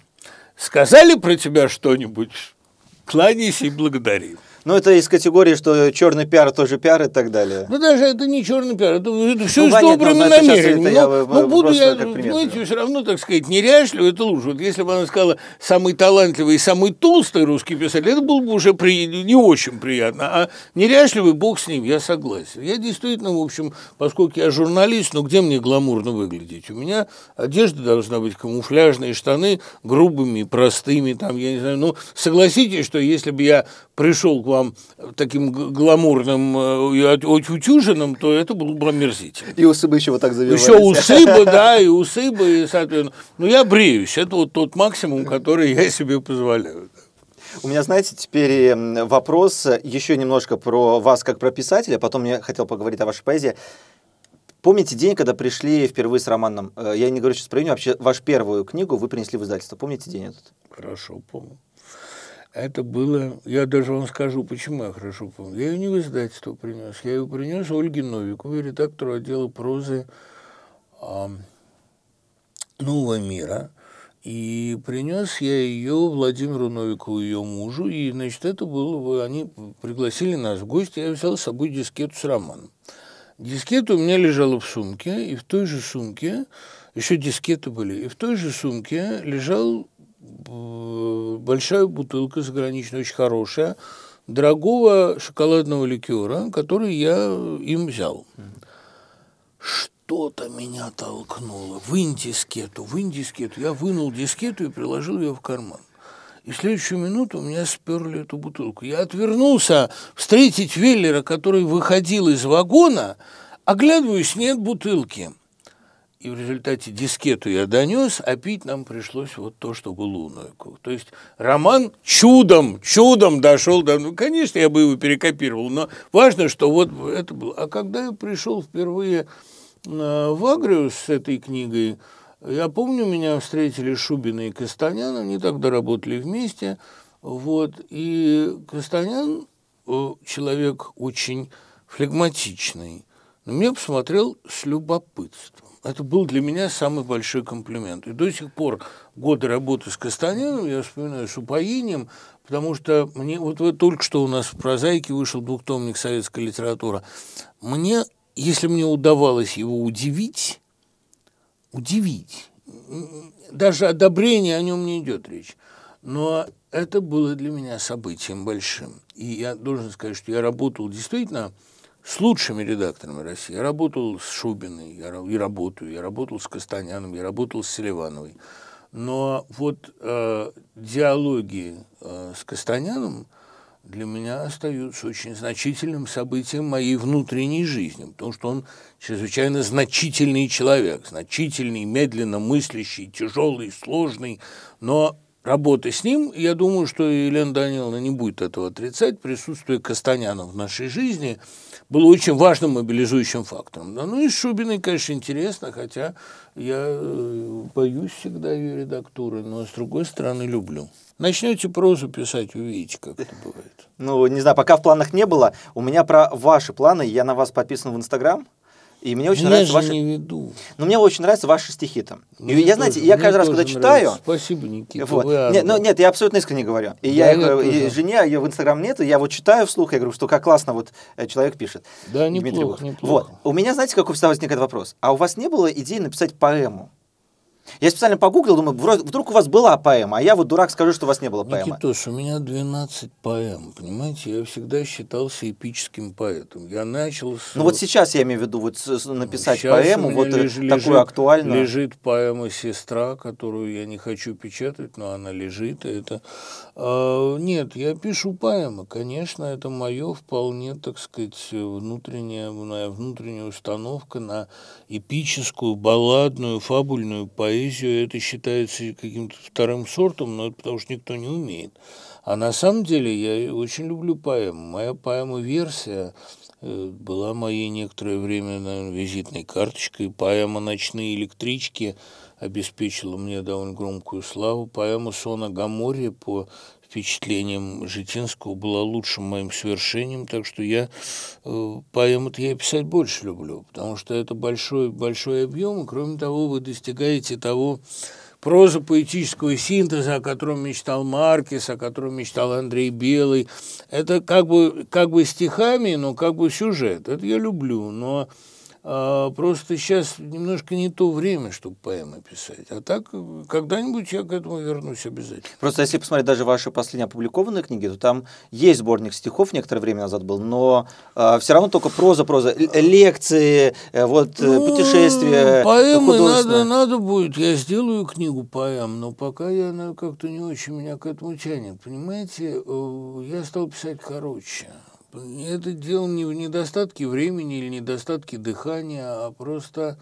Сказали про тебя что-нибудь? кланяйся и благодари. Ну, это из категории, что черный пиар тоже пиар и так далее. Ну, даже это не черный пиар, это, это все ну, с добрыми ну, намерениями. Но, но буду я, знаете, все равно, так сказать, неряшлю, это лучше. Вот если бы она сказала, самый талантливый и самый толстый русский писатель, это было бы уже при... не очень приятно. А неряшливый, бог с ним, я согласен. Я действительно, в общем, поскольку я журналист, ну, где мне гламурно выглядеть? У меня одежда должна быть камуфляжные штаны грубыми, простыми, там, я не знаю. Ну, согласитесь, что что если бы я пришел к вам таким гламурным э, и утюженным, то это было бы омерзительно. И усы бы еще вот так завивались. Еще усы бы, да, и усы бы, и, соответственно. Но я бреюсь, это вот тот максимум, который я себе позволяю. У меня, знаете, теперь э, вопрос э, еще немножко про вас как про писателя, потом я хотел поговорить о вашей поэзии. Помните день, когда пришли впервые с романом? Я не говорю сейчас про имя, вообще вашу первую книгу вы принесли в издательство. Помните день этот? Хорошо, помню. Это было, я даже вам скажу, почему я хорошо помню. Я ее не в издательство принес, я ее принес Ольге Новиковой, редактору отдела прозы э, «Нового мира». И принес я ее Владимиру Новикову, ее мужу, и, значит, это было, они пригласили нас в гости, я взял с собой дискету с романом. Дискета у меня лежала в сумке, и в той же сумке, еще дискеты были, и в той же сумке лежал Э, большая бутылка заграничная, очень хорошая, дорогого шоколадного ликера, который я им взял. Что-то меня толкнуло. Вынь дискету, вынь дискету. Я вынул дискету и приложил ее в карман. И в следующую минуту у меня сперли эту бутылку. Я отвернулся встретить Веллера, который выходил из вагона, оглядываюсь, нет бутылки – и в результате дискету я донес, а пить нам пришлось вот то, что лунную. То есть роман чудом, чудом дошел до... Ну, конечно, я бы его перекопировал, но важно, что вот это было. А когда я пришел впервые э, в Агриус с этой книгой, я помню, меня встретили Шубина и Кастанян, они тогда работали вместе, вот, и Кастанян э, человек очень флегматичный, но меня посмотрел с любопытством. Это был для меня самый большой комплимент. И до сих пор годы работы с Кастанином я вспоминаю с упоением, потому что мне вот, вот только что у нас в прозаике вышел двухтомник «Советская литература». Мне, если мне удавалось его удивить, удивить, даже одобрение о нем не идет речь, но это было для меня событием большим. И я должен сказать, что я работал действительно с лучшими редакторами России. Я работал с Шубиной, я и работаю, я работал с Костаняном, я работал с Селивановой. Но вот э, диалоги э, с Костаняном для меня остаются очень значительным событием моей внутренней жизни, потому что он чрезвычайно значительный человек, значительный, медленно мыслящий, тяжелый, сложный, но работы с ним, я думаю, что Елена Даниловна не будет этого отрицать, присутствие Кастаняна в нашей жизни было очень важным мобилизующим фактором. Да, ну и Шубиной, конечно, интересно, хотя я э, боюсь всегда ее редактуры, но с другой стороны люблю. Начнете прозу писать, увидите, как это бывает. Ну, не знаю, пока в планах не было. У меня про ваши планы. Я на вас подписан в Инстаграм. И мне очень я нравятся ваши... не веду. Но ну, мне очень нравятся ваши стихи там. Мне я, тоже, знаете, я каждый раз, когда читаю... Спасибо, Никита. Вот. Вы нет, ну, нет, я абсолютно искренне говорю. И да, я, я и жене, а ее в Инстаграм нет, и я вот читаю вслух, я говорю, что как классно вот э, человек пишет. Да, неплохо, неплохо. Вот. У меня, знаете, какой всегда возник этот вопрос? А у вас не было идеи написать поэму? Я специально погуглил, думаю, вдруг у вас была поэма, а я вот дурак скажу, что у вас не было поэмы. Никитош, у меня 12 поэм, понимаете? Я всегда считался эпическим поэтом. Я начал с... Ну вот сейчас я имею в виду вот написать сейчас поэму, вот э, леж, такую лежит, актуальную. Лежит поэма «Сестра», которую я не хочу печатать, но она лежит. И это... А, нет, я пишу поэмы, конечно, это мое вполне, так сказать, внутренняя, моя внутренняя установка на эпическую, балладную, фабульную поэму поэзию это считается каким-то вторым сортом, но это потому что никто не умеет. А на самом деле я очень люблю поэму. Моя поэма-версия э, была моей некоторое время наверное, визитной карточкой. Поэма «Ночные электрички» обеспечила мне довольно громкую славу. Поэма Сона Гамори по впечатлением Житинского была лучшим моим совершением, так что я э, поэмы-то я писать больше люблю, потому что это большой, большой объем, и кроме того вы достигаете того проза поэтического синтеза, о котором мечтал Маркес, о котором мечтал Андрей Белый. Это как бы, как бы стихами, но как бы сюжет. Это я люблю, но а, просто сейчас немножко не то время, чтобы поэмы писать. А так, когда-нибудь я к этому вернусь обязательно. Просто если посмотреть даже ваши последние опубликованные книги, то там есть сборник стихов, некоторое время назад был, но э, а, все равно только проза, проза, э, лекции, э, вот, э, ну, путешествия. Э, поэмы надо, надо будет, я сделаю книгу поэм, но пока я как-то не очень меня к этому тянет. Понимаете, я стал писать короче это дело не в недостатке времени или недостатке дыхания, а просто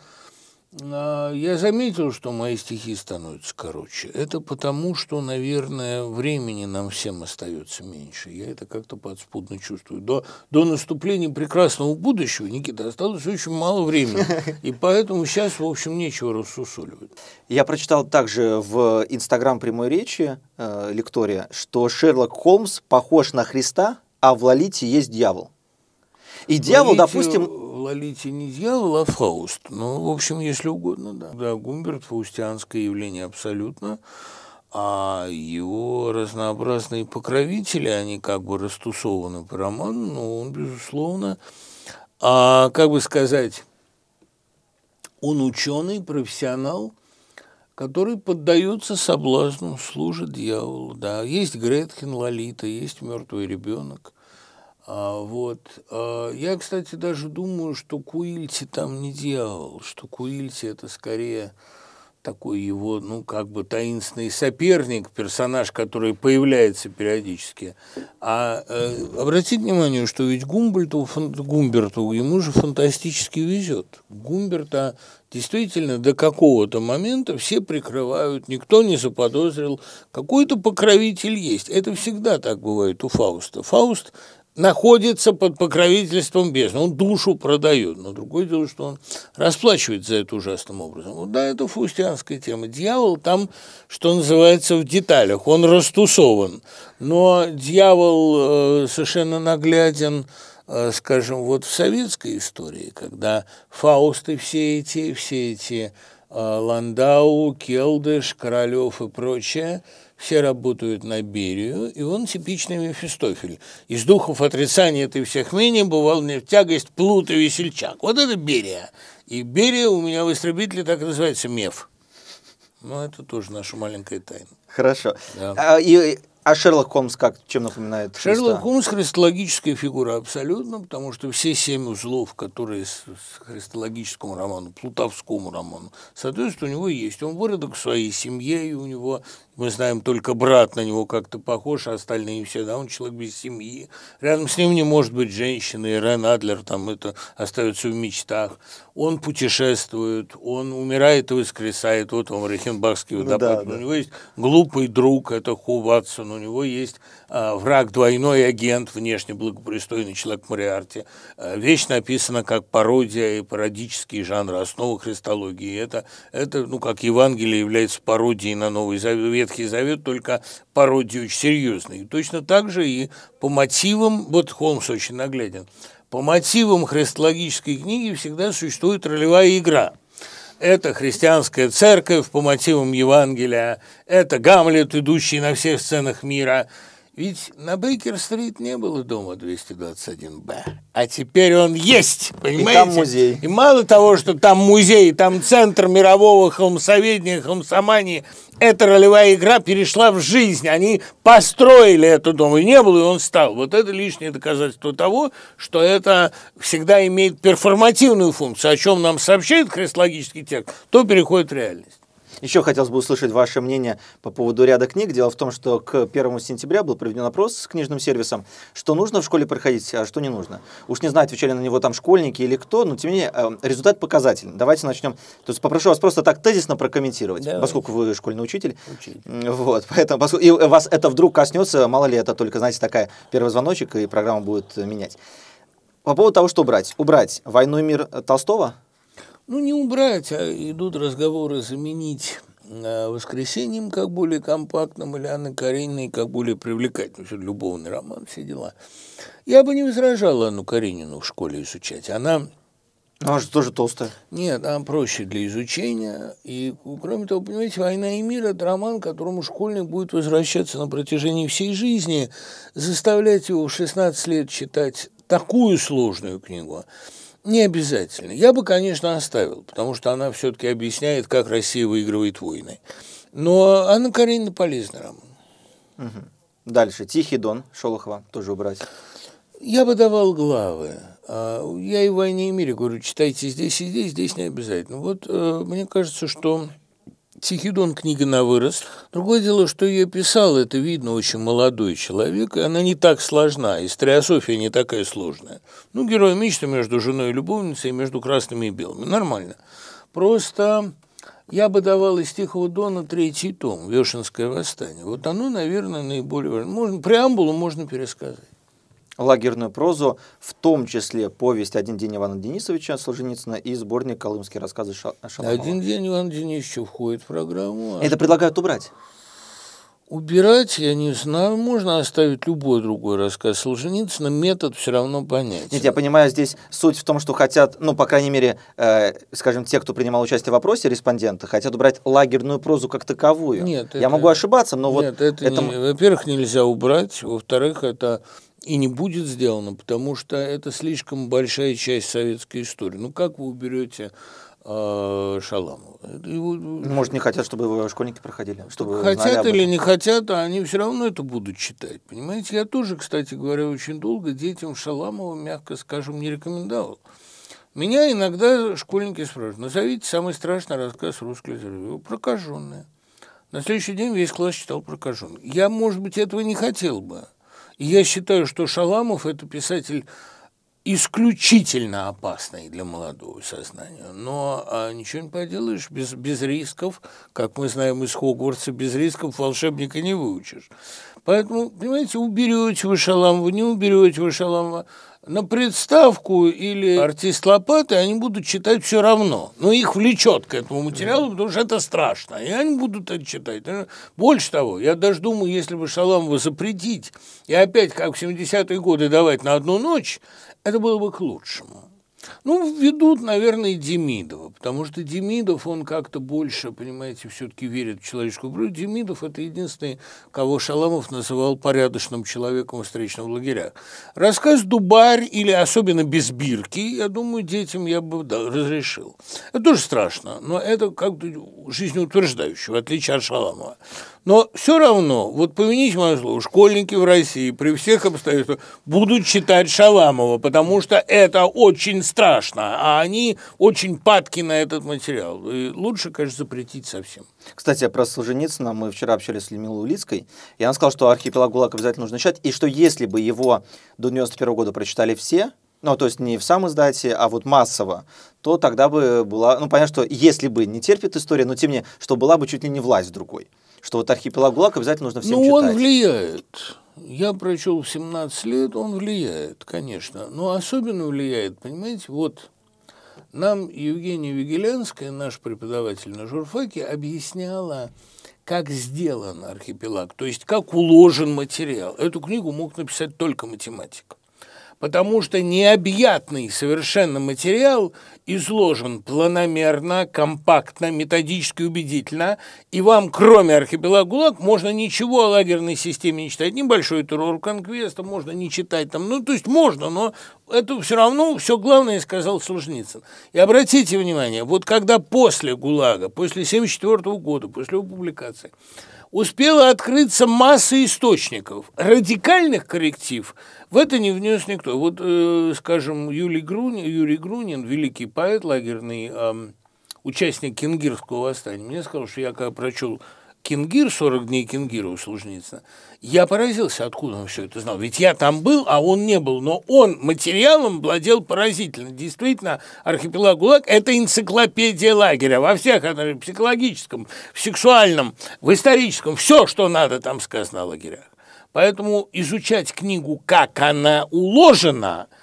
а, я заметил, что мои стихи становятся короче. Это потому, что, наверное, времени нам всем остается меньше. Я это как-то подспудно чувствую. До, до наступления прекрасного будущего, Никита, осталось очень мало времени. И поэтому сейчас, в общем, нечего рассусоливать. Я прочитал также в Инстаграм прямой речи э, Лектория, что Шерлок Холмс похож на Христа, а в Лолите есть дьявол. И дьявол, Лолите, допустим... В Лолите не дьявол, а Фауст. Ну, в общем, если угодно, да. Да, Гумберт – фаустианское явление абсолютно, а его разнообразные покровители, они как бы растусованы по роману, но ну, он, безусловно, а, как бы сказать, он ученый, профессионал – которые поддаются соблазну, служат дьяволу. Да, есть Гретхен Лолита, есть мертвый ребенок. А, вот. А, я, кстати, даже думаю, что Куильти там не дьявол, что Куильти это скорее такой его, ну, как бы таинственный соперник, персонаж, который появляется периодически. А э, обратите внимание, что ведь Гумбольту, фон, Гумберту ему же фантастически везет. Гумберта действительно до какого-то момента все прикрывают, никто не заподозрил, какой-то покровитель есть. Это всегда так бывает у Фауста. Фауст находится под покровительством бездны. Он душу продает, но другое дело, что он расплачивается за это ужасным образом. Вот да, это фаустианская тема. Дьявол там, что называется, в деталях, он растусован. Но дьявол э, совершенно нагляден, э, скажем, вот в советской истории, когда Фаусты все эти, все эти а, Ландау, Келдыш, Королев и прочее, все работают на Берию, и он типичный Мефистофель. Из духов отрицания ты всех менее бывал мне в тягость Плут и Весельчак. Вот это Берия. И Берия у меня в истребителе так и называется Меф. Но ну, это тоже наша маленькая тайна. Хорошо. Да. А, и а Шерлок Холмс как, чем напоминает Христа? Шерлок Холмс – христологическая фигура абсолютно, потому что все семь узлов, которые с, с христологическому роману, плутовскому роману, соответственно, у него есть. Он выродок своей семье, и у него мы знаем только брат на него как-то похож, а остальные все, да, он человек без семьи. Рядом с ним не может быть женщины, и Адлер там это остается в мечтах. Он путешествует, он умирает и воскресает. Вот он Рихенбахский водопад. Ну, да, да. У него есть глупый друг, это Ху Ватсон. У него есть а, враг двойной агент, внешне благопристойный человек Мариарти. А, вещь написана как пародия и пародический жанр, основа христологии. Это, это ну, как Евангелие является пародией на Новый Завет Ветхий Завет, только пародию очень и Точно так же и по мотивам, вот Холмс очень нагляден, по мотивам христологической книги всегда существует ролевая игра – это христианская церковь по мотивам Евангелия, это Гамлет, идущий на всех сценах мира – ведь на Бейкер-стрит не было дома 221Б, а теперь он есть, понимаете? И там музей. И мало того, что там музей, там центр мирового холмсоведения, холмсомании, эта ролевая игра перешла в жизнь. Они построили эту дом, и не было, и он стал. Вот это лишнее доказательство того, что это всегда имеет перформативную функцию. О чем нам сообщает христологический текст, то переходит в реальность. Еще хотелось бы услышать ваше мнение по поводу ряда книг. Дело в том, что к 1 сентября был проведен опрос с книжным сервисом, что нужно в школе проходить, а что не нужно. Уж не знаю, отвечали на него там школьники или кто, но тем не менее эм, результат показательный. Давайте начнем. То есть попрошу вас просто так тезисно прокомментировать, Давайте. поскольку вы школьный учитель. Учитель. Вот, [LAUGHS] поэтому, поскольку, и э, вас это вдруг коснется, мало ли, это только, знаете, такая первый звоночек, и программа будет э, менять. По поводу того, что убрать. Убрать «Войну и мир» Толстого – ну, не убрать, а идут разговоры заменить э, «Воскресеньем» как более компактным или Анны Карениной как более привлекательным. Все любовный роман, все дела. Я бы не возражала Анну Каренину в школе изучать. Она она же тоже толстая. Нет, она проще для изучения. И, кроме того, понимаете, «Война и мир» – это роман, которому школьник будет возвращаться на протяжении всей жизни, заставлять его в 16 лет читать такую сложную книгу – не обязательно. Я бы, конечно, оставил, потому что она все-таки объясняет, как Россия выигрывает войны. Но Анна Каренина полезный роман. Угу. Дальше. «Тихий дон» Шолохова тоже убрать. Я бы давал главы. А, я и «Войне и мире» говорю, читайте здесь и здесь, здесь не обязательно. Вот э, мне кажется, что Тихидон книга на вырост. Другое дело, что ее писал, это видно, очень молодой человек, и она не так сложна, и не такая сложная. Ну, герой мечты между женой и любовницей, и между красными и белыми. Нормально. Просто я бы давал из Тихого Дона третий том «Вешенское восстание». Вот оно, наверное, наиболее важно. Можно, преамбулу можно пересказать лагерную прозу, в том числе повесть «Один день Ивана Денисовича» Солженицына и сборник «Колымские рассказы» Шаламова. «Один день Ивана Денисовича» входит в программу. А это предлагают убрать. Убирать, я не знаю, можно оставить любой другой рассказ Солженицына, метод все равно понятен. Нет, я понимаю, здесь суть в том, что хотят, ну, по крайней мере, э, скажем, те, кто принимал участие в вопросе респонденты хотят убрать лагерную прозу как таковую. Нет, я это... могу ошибаться, но Нет, вот... Нет, это, это... Не... во-первых, нельзя убрать, во-вторых, это и не будет сделано, потому что это слишком большая часть советской истории. Ну как вы уберете а, Шаламова. Его... Ну, может, не хотят, чтобы его школьники проходили? Чтобы хотят или не хотят, а они все равно это будут читать. Понимаете, я тоже, кстати говоря, очень долго детям Шаламова, мягко скажем, не рекомендовал. Меня иногда школьники спрашивают, назовите самый страшный рассказ русской литературы. Прокаженные. На следующий день весь класс читал прокаженные. Я, может быть, этого не хотел бы. И я считаю, что Шаламов – это писатель исключительно опасный для молодого сознания. Но а, ничего не поделаешь, без, без рисков, как мы знаем из Хогвартса, без рисков волшебника не выучишь. Поэтому, понимаете, уберете вы Шаламова, не уберете вы Шаламова, на представку или артист лопаты они будут читать все равно. Но их влечет к этому материалу, потому что это страшно. И они будут это читать. Больше того, я даже думаю, если бы Шаламова запретить и опять, как в 70-е годы, давать на одну ночь, это было бы к лучшему. Ну, ведут, наверное, Демидова, потому что Демидов, он как-то больше, понимаете, все-таки верит в человеческую природу. Демидов – это единственный, кого Шаламов называл порядочным человеком, встречного лагеря. лагерях. Рассказ «Дубарь» или особенно «Без бирки», я думаю, детям я бы да, разрешил. Это тоже страшно, но это как-то жизнеутверждающе, в отличие от Шаламова. Но все равно, вот помените мое слово, школьники в России при всех обстоятельствах будут читать Шаламова, потому что это очень страшно страшно, а они очень падки на этот материал. И лучше, конечно, запретить совсем. Кстати, про Солженицына мы вчера общались с Людмилой Улицкой, и она сказала, что архипелаг ГУЛАГ обязательно нужно читать, и что если бы его до 91 -го года прочитали все, ну, то есть не в самом издате, а вот массово, то тогда бы была, ну, понятно, что если бы не терпит история, но тем не менее, что была бы чуть ли не власть другой. Что вот архипелаг ГУЛАГ обязательно нужно всем ну, читать. Ну, он влияет я прочел в 17 лет, он влияет, конечно, но особенно влияет, понимаете, вот нам Евгения Вигелянская, наш преподаватель на журфаке, объясняла, как сделан архипелаг, то есть как уложен материал. Эту книгу мог написать только математик потому что необъятный совершенно материал изложен планомерно, компактно, методически убедительно, и вам, кроме архипелаг ГУЛАГ, можно ничего о лагерной системе не читать, небольшой террор конквеста, можно не читать там, ну, то есть можно, но это все равно все главное сказал Солженицын. И обратите внимание, вот когда после ГУЛАГа, после 1974 года, после его публикации, успела открыться масса источников. Радикальных корректив в это не внес никто. Вот, э, скажем, Юрий Грунин, Юрий Грунин, великий поэт лагерный, э, участник Кенгирского восстания, мне сказал, что я когда прочел Кингир, 40 дней Кингира у Солженицына, я поразился, откуда он все это знал. Ведь я там был, а он не был. Но он материалом владел поразительно. Действительно, архипелаг ГУЛАГ – это энциклопедия лагеря во всех отношениях, в психологическом, в сексуальном, в историческом. Все, что надо, там сказано о лагерях. Поэтому изучать книгу, как она уложена –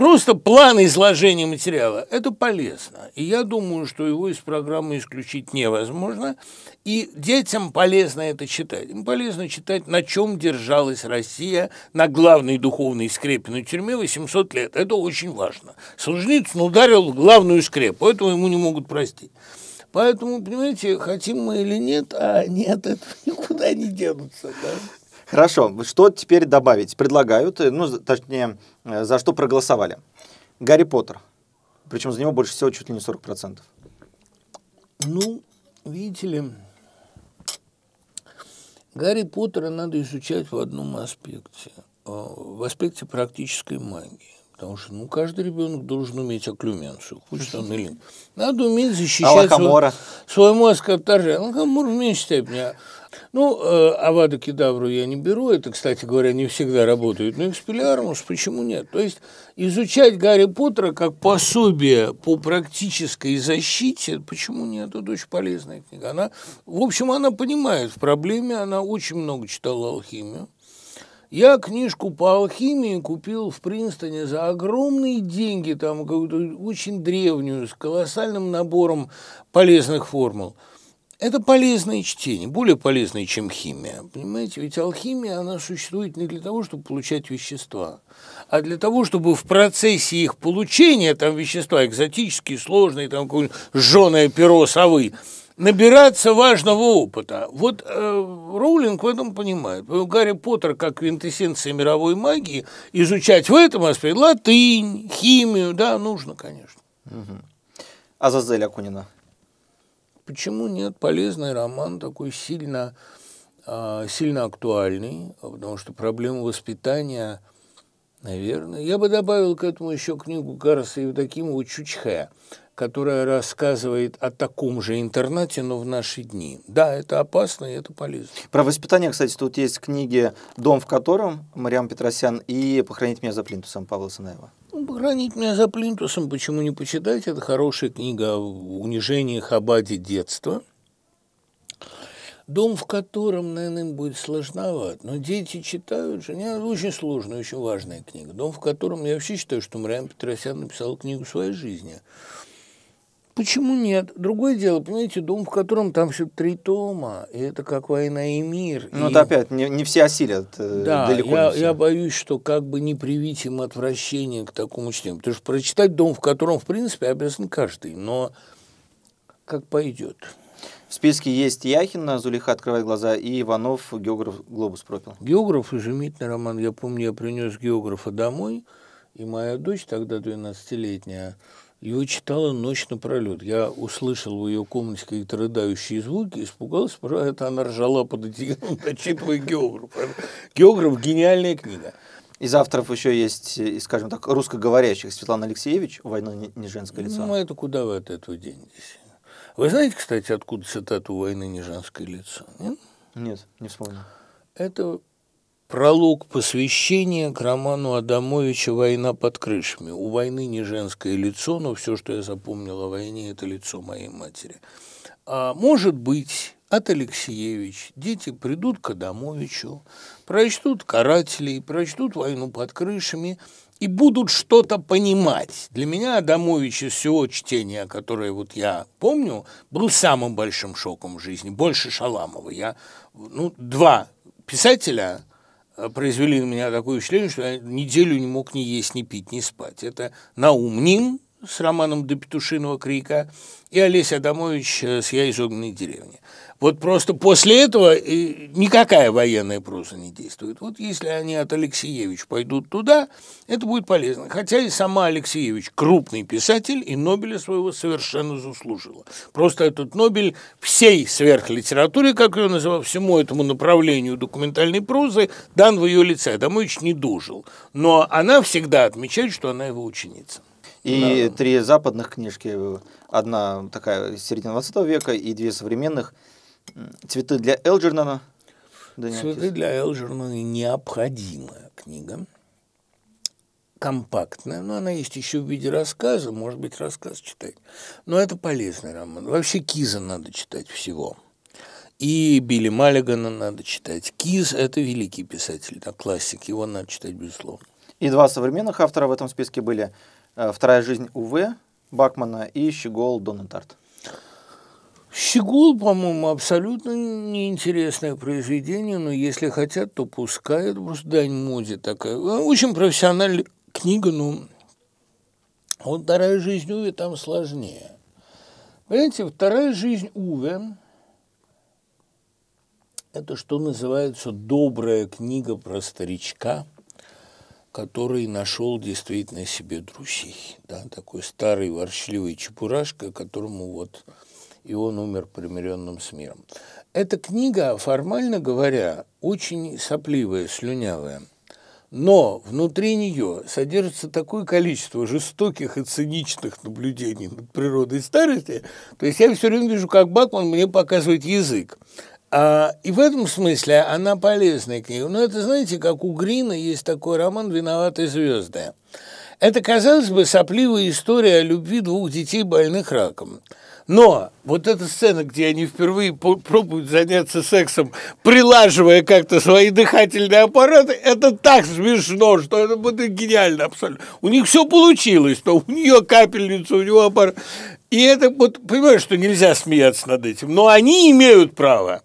Просто план изложения материала – это полезно. И я думаю, что его из программы исключить невозможно. И детям полезно это читать. Им полезно читать, на чем держалась Россия на главной духовной скрепе на тюрьме 800 лет. Это очень важно. Солженицын ударил главную скрепу, этого ему не могут простить. Поэтому, понимаете, хотим мы или нет, а нет, [LAUGHS] это никуда не денутся. Да? Хорошо, что теперь добавить? Предлагают, ну, точнее, э, за что проголосовали. Гарри Поттер. Причем за него больше всего чуть ли не 40%. Ну, видите ли, Гарри Поттера надо изучать в одном аспекте. Э, в аспекте практической магии. Потому что, ну, каждый ребенок должен уметь оклюменцию, хочет он или нет. Надо уметь защищать а свой, своему аскаптаже. Алакамора в меньшей степени. Ну, э, Аваду Кедавру я не беру, это, кстати говоря, не всегда работает, но экспеллиармус почему нет? То есть изучать Гарри Поттера как пособие по практической защите, почему нет? Это очень полезная книга. Она, в общем, она понимает в проблеме, она очень много читала алхимию. Я книжку по алхимии купил в Принстоне за огромные деньги, там какую-то очень древнюю, с колоссальным набором полезных формул – это полезное чтение, более полезное, чем химия. Понимаете, ведь алхимия, она существует не для того, чтобы получать вещества, а для того, чтобы в процессе их получения, там вещества экзотические, сложные, там какое-нибудь жженое перо совы, набираться важного опыта. Вот э, Роулинг в этом понимает. Гарри Поттер, как квинтэссенция мировой магии, изучать в этом аспекте латынь, химию, да, нужно, конечно. Угу. А за Акунина. Почему нет? Полезный роман, такой сильно, а, сильно актуальный, потому что проблема воспитания, наверное. Я бы добавил к этому еще книгу Карса Евдокимова «Чучхе», которая рассказывает о таком же интернате, но в наши дни. Да, это опасно и это полезно. Про воспитание, кстати, тут есть книги «Дом в котором» Мариам Петросян и «Похоронить меня за плинтусом» Павла Санаева. Ну, Похоронить меня за плинтусом, почему не почитать? Это хорошая книга о унижении Хабаде детства. Дом, в котором, наверное, им будет сложновато, но дети читают же. Нет, очень сложная, очень важная книга. Дом, в котором я вообще считаю, что Мариан Петросян написал книгу своей жизни. Почему нет? Другое дело, понимаете, дом, в котором там все три тома, и это как «Война и мир». Ну, и... это опять, не, не все осилят, э, да, далеко я, не все. я боюсь, что как бы не привить им отвращение к такому чтению. Потому что прочитать «Дом, в котором, в принципе, обязан каждый, но как пойдет. В списке есть Яхина, Зулиха открывает глаза, и Иванов, географ, глобус пропил. Географ, изумительный роман. Я помню, я принес географа домой, и моя дочь, тогда 12-летняя, его читала ночь напролет. Я услышал в ее комнате какие-то рыдающие звуки, испугался, это она ржала под одеялом, дочитывая [LAUGHS] географ. Географ – гениальная книга. Из авторов еще есть, э, скажем так, русскоговорящих Светлана Алексеевич «Война не женское лицо». Ну, это куда вы от этого денетесь? Вы знаете, кстати, откуда цитату «Войны не женское лицо»? Нет, Нет не вспомнил. Это Пролог посвящения к роману Адамовича «Война под крышами». У войны не женское лицо, но все, что я запомнил о войне, это лицо моей матери. А может быть, от Алексеевич дети придут к Адамовичу, прочтут «Карателей», прочтут «Войну под крышами», и будут что-то понимать. Для меня Адамович из всего чтения, которое вот я помню, был самым большим шоком в жизни, больше Шаламова. Я, ну, два писателя, Э, произвели на меня такое впечатление, что я неделю не мог ни есть, ни пить, ни спать. Это Наум Ним с романом «До петушиного крика» и Олесь Адамович э, с «Я из огненной деревни». Вот просто после этого э, никакая военная проза не действует. Вот если они от Алексеевича пойдут туда, это будет полезно. Хотя и сама Алексеевич крупный писатель, и Нобеля своего совершенно заслужила. Просто этот Нобель всей сверхлитературе, как ее называл, всему этому направлению документальной прозы, дан в ее лице. Адамович не дожил. Но она всегда отмечает, что она его ученица. И да. три западных книжки, э, одна такая середина 20 века и две современных – Цветы для Элджернана. Цветы для Элджернана необходимая книга. Компактная, но она есть еще в виде рассказа, может быть, рассказ читать. Но это полезный роман. Вообще Киза надо читать всего. И Билли Маллигана надо читать. Киз – это великий писатель, это классик, его надо читать, безусловно. И два современных автора в этом списке были э, «Вторая жизнь УВ» Бакмана и «Щегол Донатарт». Щегол, по-моему, абсолютно неинтересное произведение, но если хотят, то пускай. Это просто дань моде такая. Ну, очень профессиональная книга, но вот «Вторая жизнь Уве» там сложнее. Понимаете, «Вторая жизнь Уве» – это что называется добрая книга про старичка, который нашел действительно себе друзей. Да, такой старый ворчливый чепурашка, которому вот – и он умер примиренным с миром. Эта книга, формально говоря, очень сопливая, слюнявая. Но внутри нее содержится такое количество жестоких и циничных наблюдений над природой старости. То есть я все время вижу, как Бакман мне показывает язык. А, и в этом смысле она полезная книга. Но ну, это, знаете, как у Грина есть такой роман «Виноваты звезды». Это, казалось бы, сопливая история о любви двух детей больных раком. Но вот эта сцена, где они впервые пробуют заняться сексом, прилаживая как-то свои дыхательные аппараты, это так смешно, что это будет гениально абсолютно. У них все получилось, то у нее капельница, у него аппарат. И это вот, понимаешь, что нельзя смеяться над этим, но они имеют право.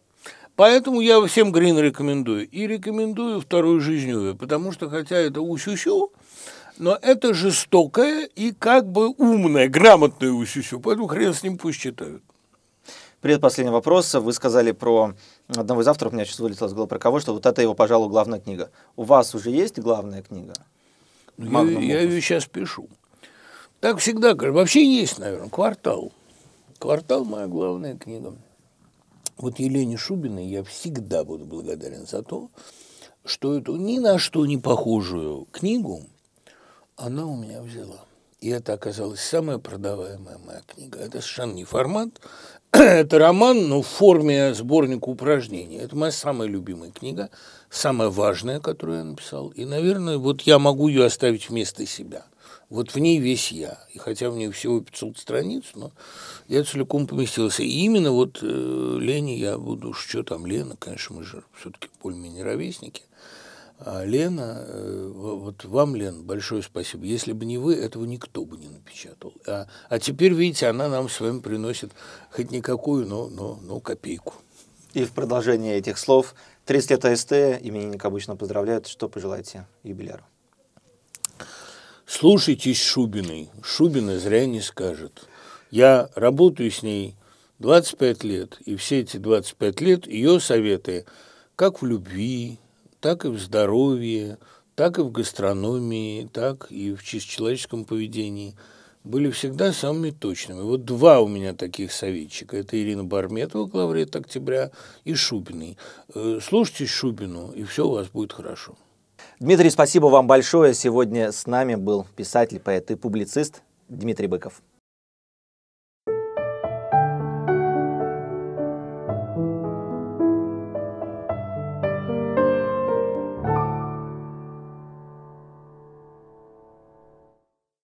Поэтому я всем Грин рекомендую. И рекомендую «Вторую жизнь Уви», потому что хотя это усю-сю, но это жестокое и как бы умное, грамотное усюсю, поэтому хрен с ним пусть читают. Предпоследний вопрос. Вы сказали про одного из авторов, у меня сейчас вылетело с головы про кого, что вот это его, пожалуй, главная книга. У вас уже есть главная книга? Ну, я, я ее сейчас пишу. Так всегда, вообще есть, наверное, квартал. Квартал моя главная книга. Вот Елене Шубиной я всегда буду благодарен за то, что эту ни на что не похожую книгу – она у меня взяла. И это оказалась самая продаваемая моя книга. Это совершенно не формат. [CLEARS THROAT] это роман, но в форме сборника упражнений. Это моя самая любимая книга, самая важная, которую я написал. И, наверное, вот я могу ее оставить вместо себя. Вот в ней весь я. И хотя в ней всего 500 страниц, но я целиком поместился. И именно вот э, Лене я буду, что там Лена, конечно, мы же все-таки более-менее ровесники – а Лена, э, вот вам, Лен, большое спасибо. Если бы не вы, этого никто бы не напечатал. А, а теперь, видите, она нам с вами приносит хоть никакую, но, но, но копейку. И в продолжение этих слов, 30 лет АСТ, именинник обычно поздравляют. Что пожелаете юбиляру? Слушайтесь Шубиной. Шубина зря не скажет. Я работаю с ней 25 лет, и все эти 25 лет ее советы, как в любви, так и в здоровье, так и в гастрономии, так и в человеческом поведении были всегда самыми точными. Вот два у меня таких советчика. Это Ирина Барметова, главред октября, и Шубиный. Э, слушайте Шубину, и все у вас будет хорошо. Дмитрий, спасибо вам большое. Сегодня с нами был писатель, поэт и публицист Дмитрий Быков.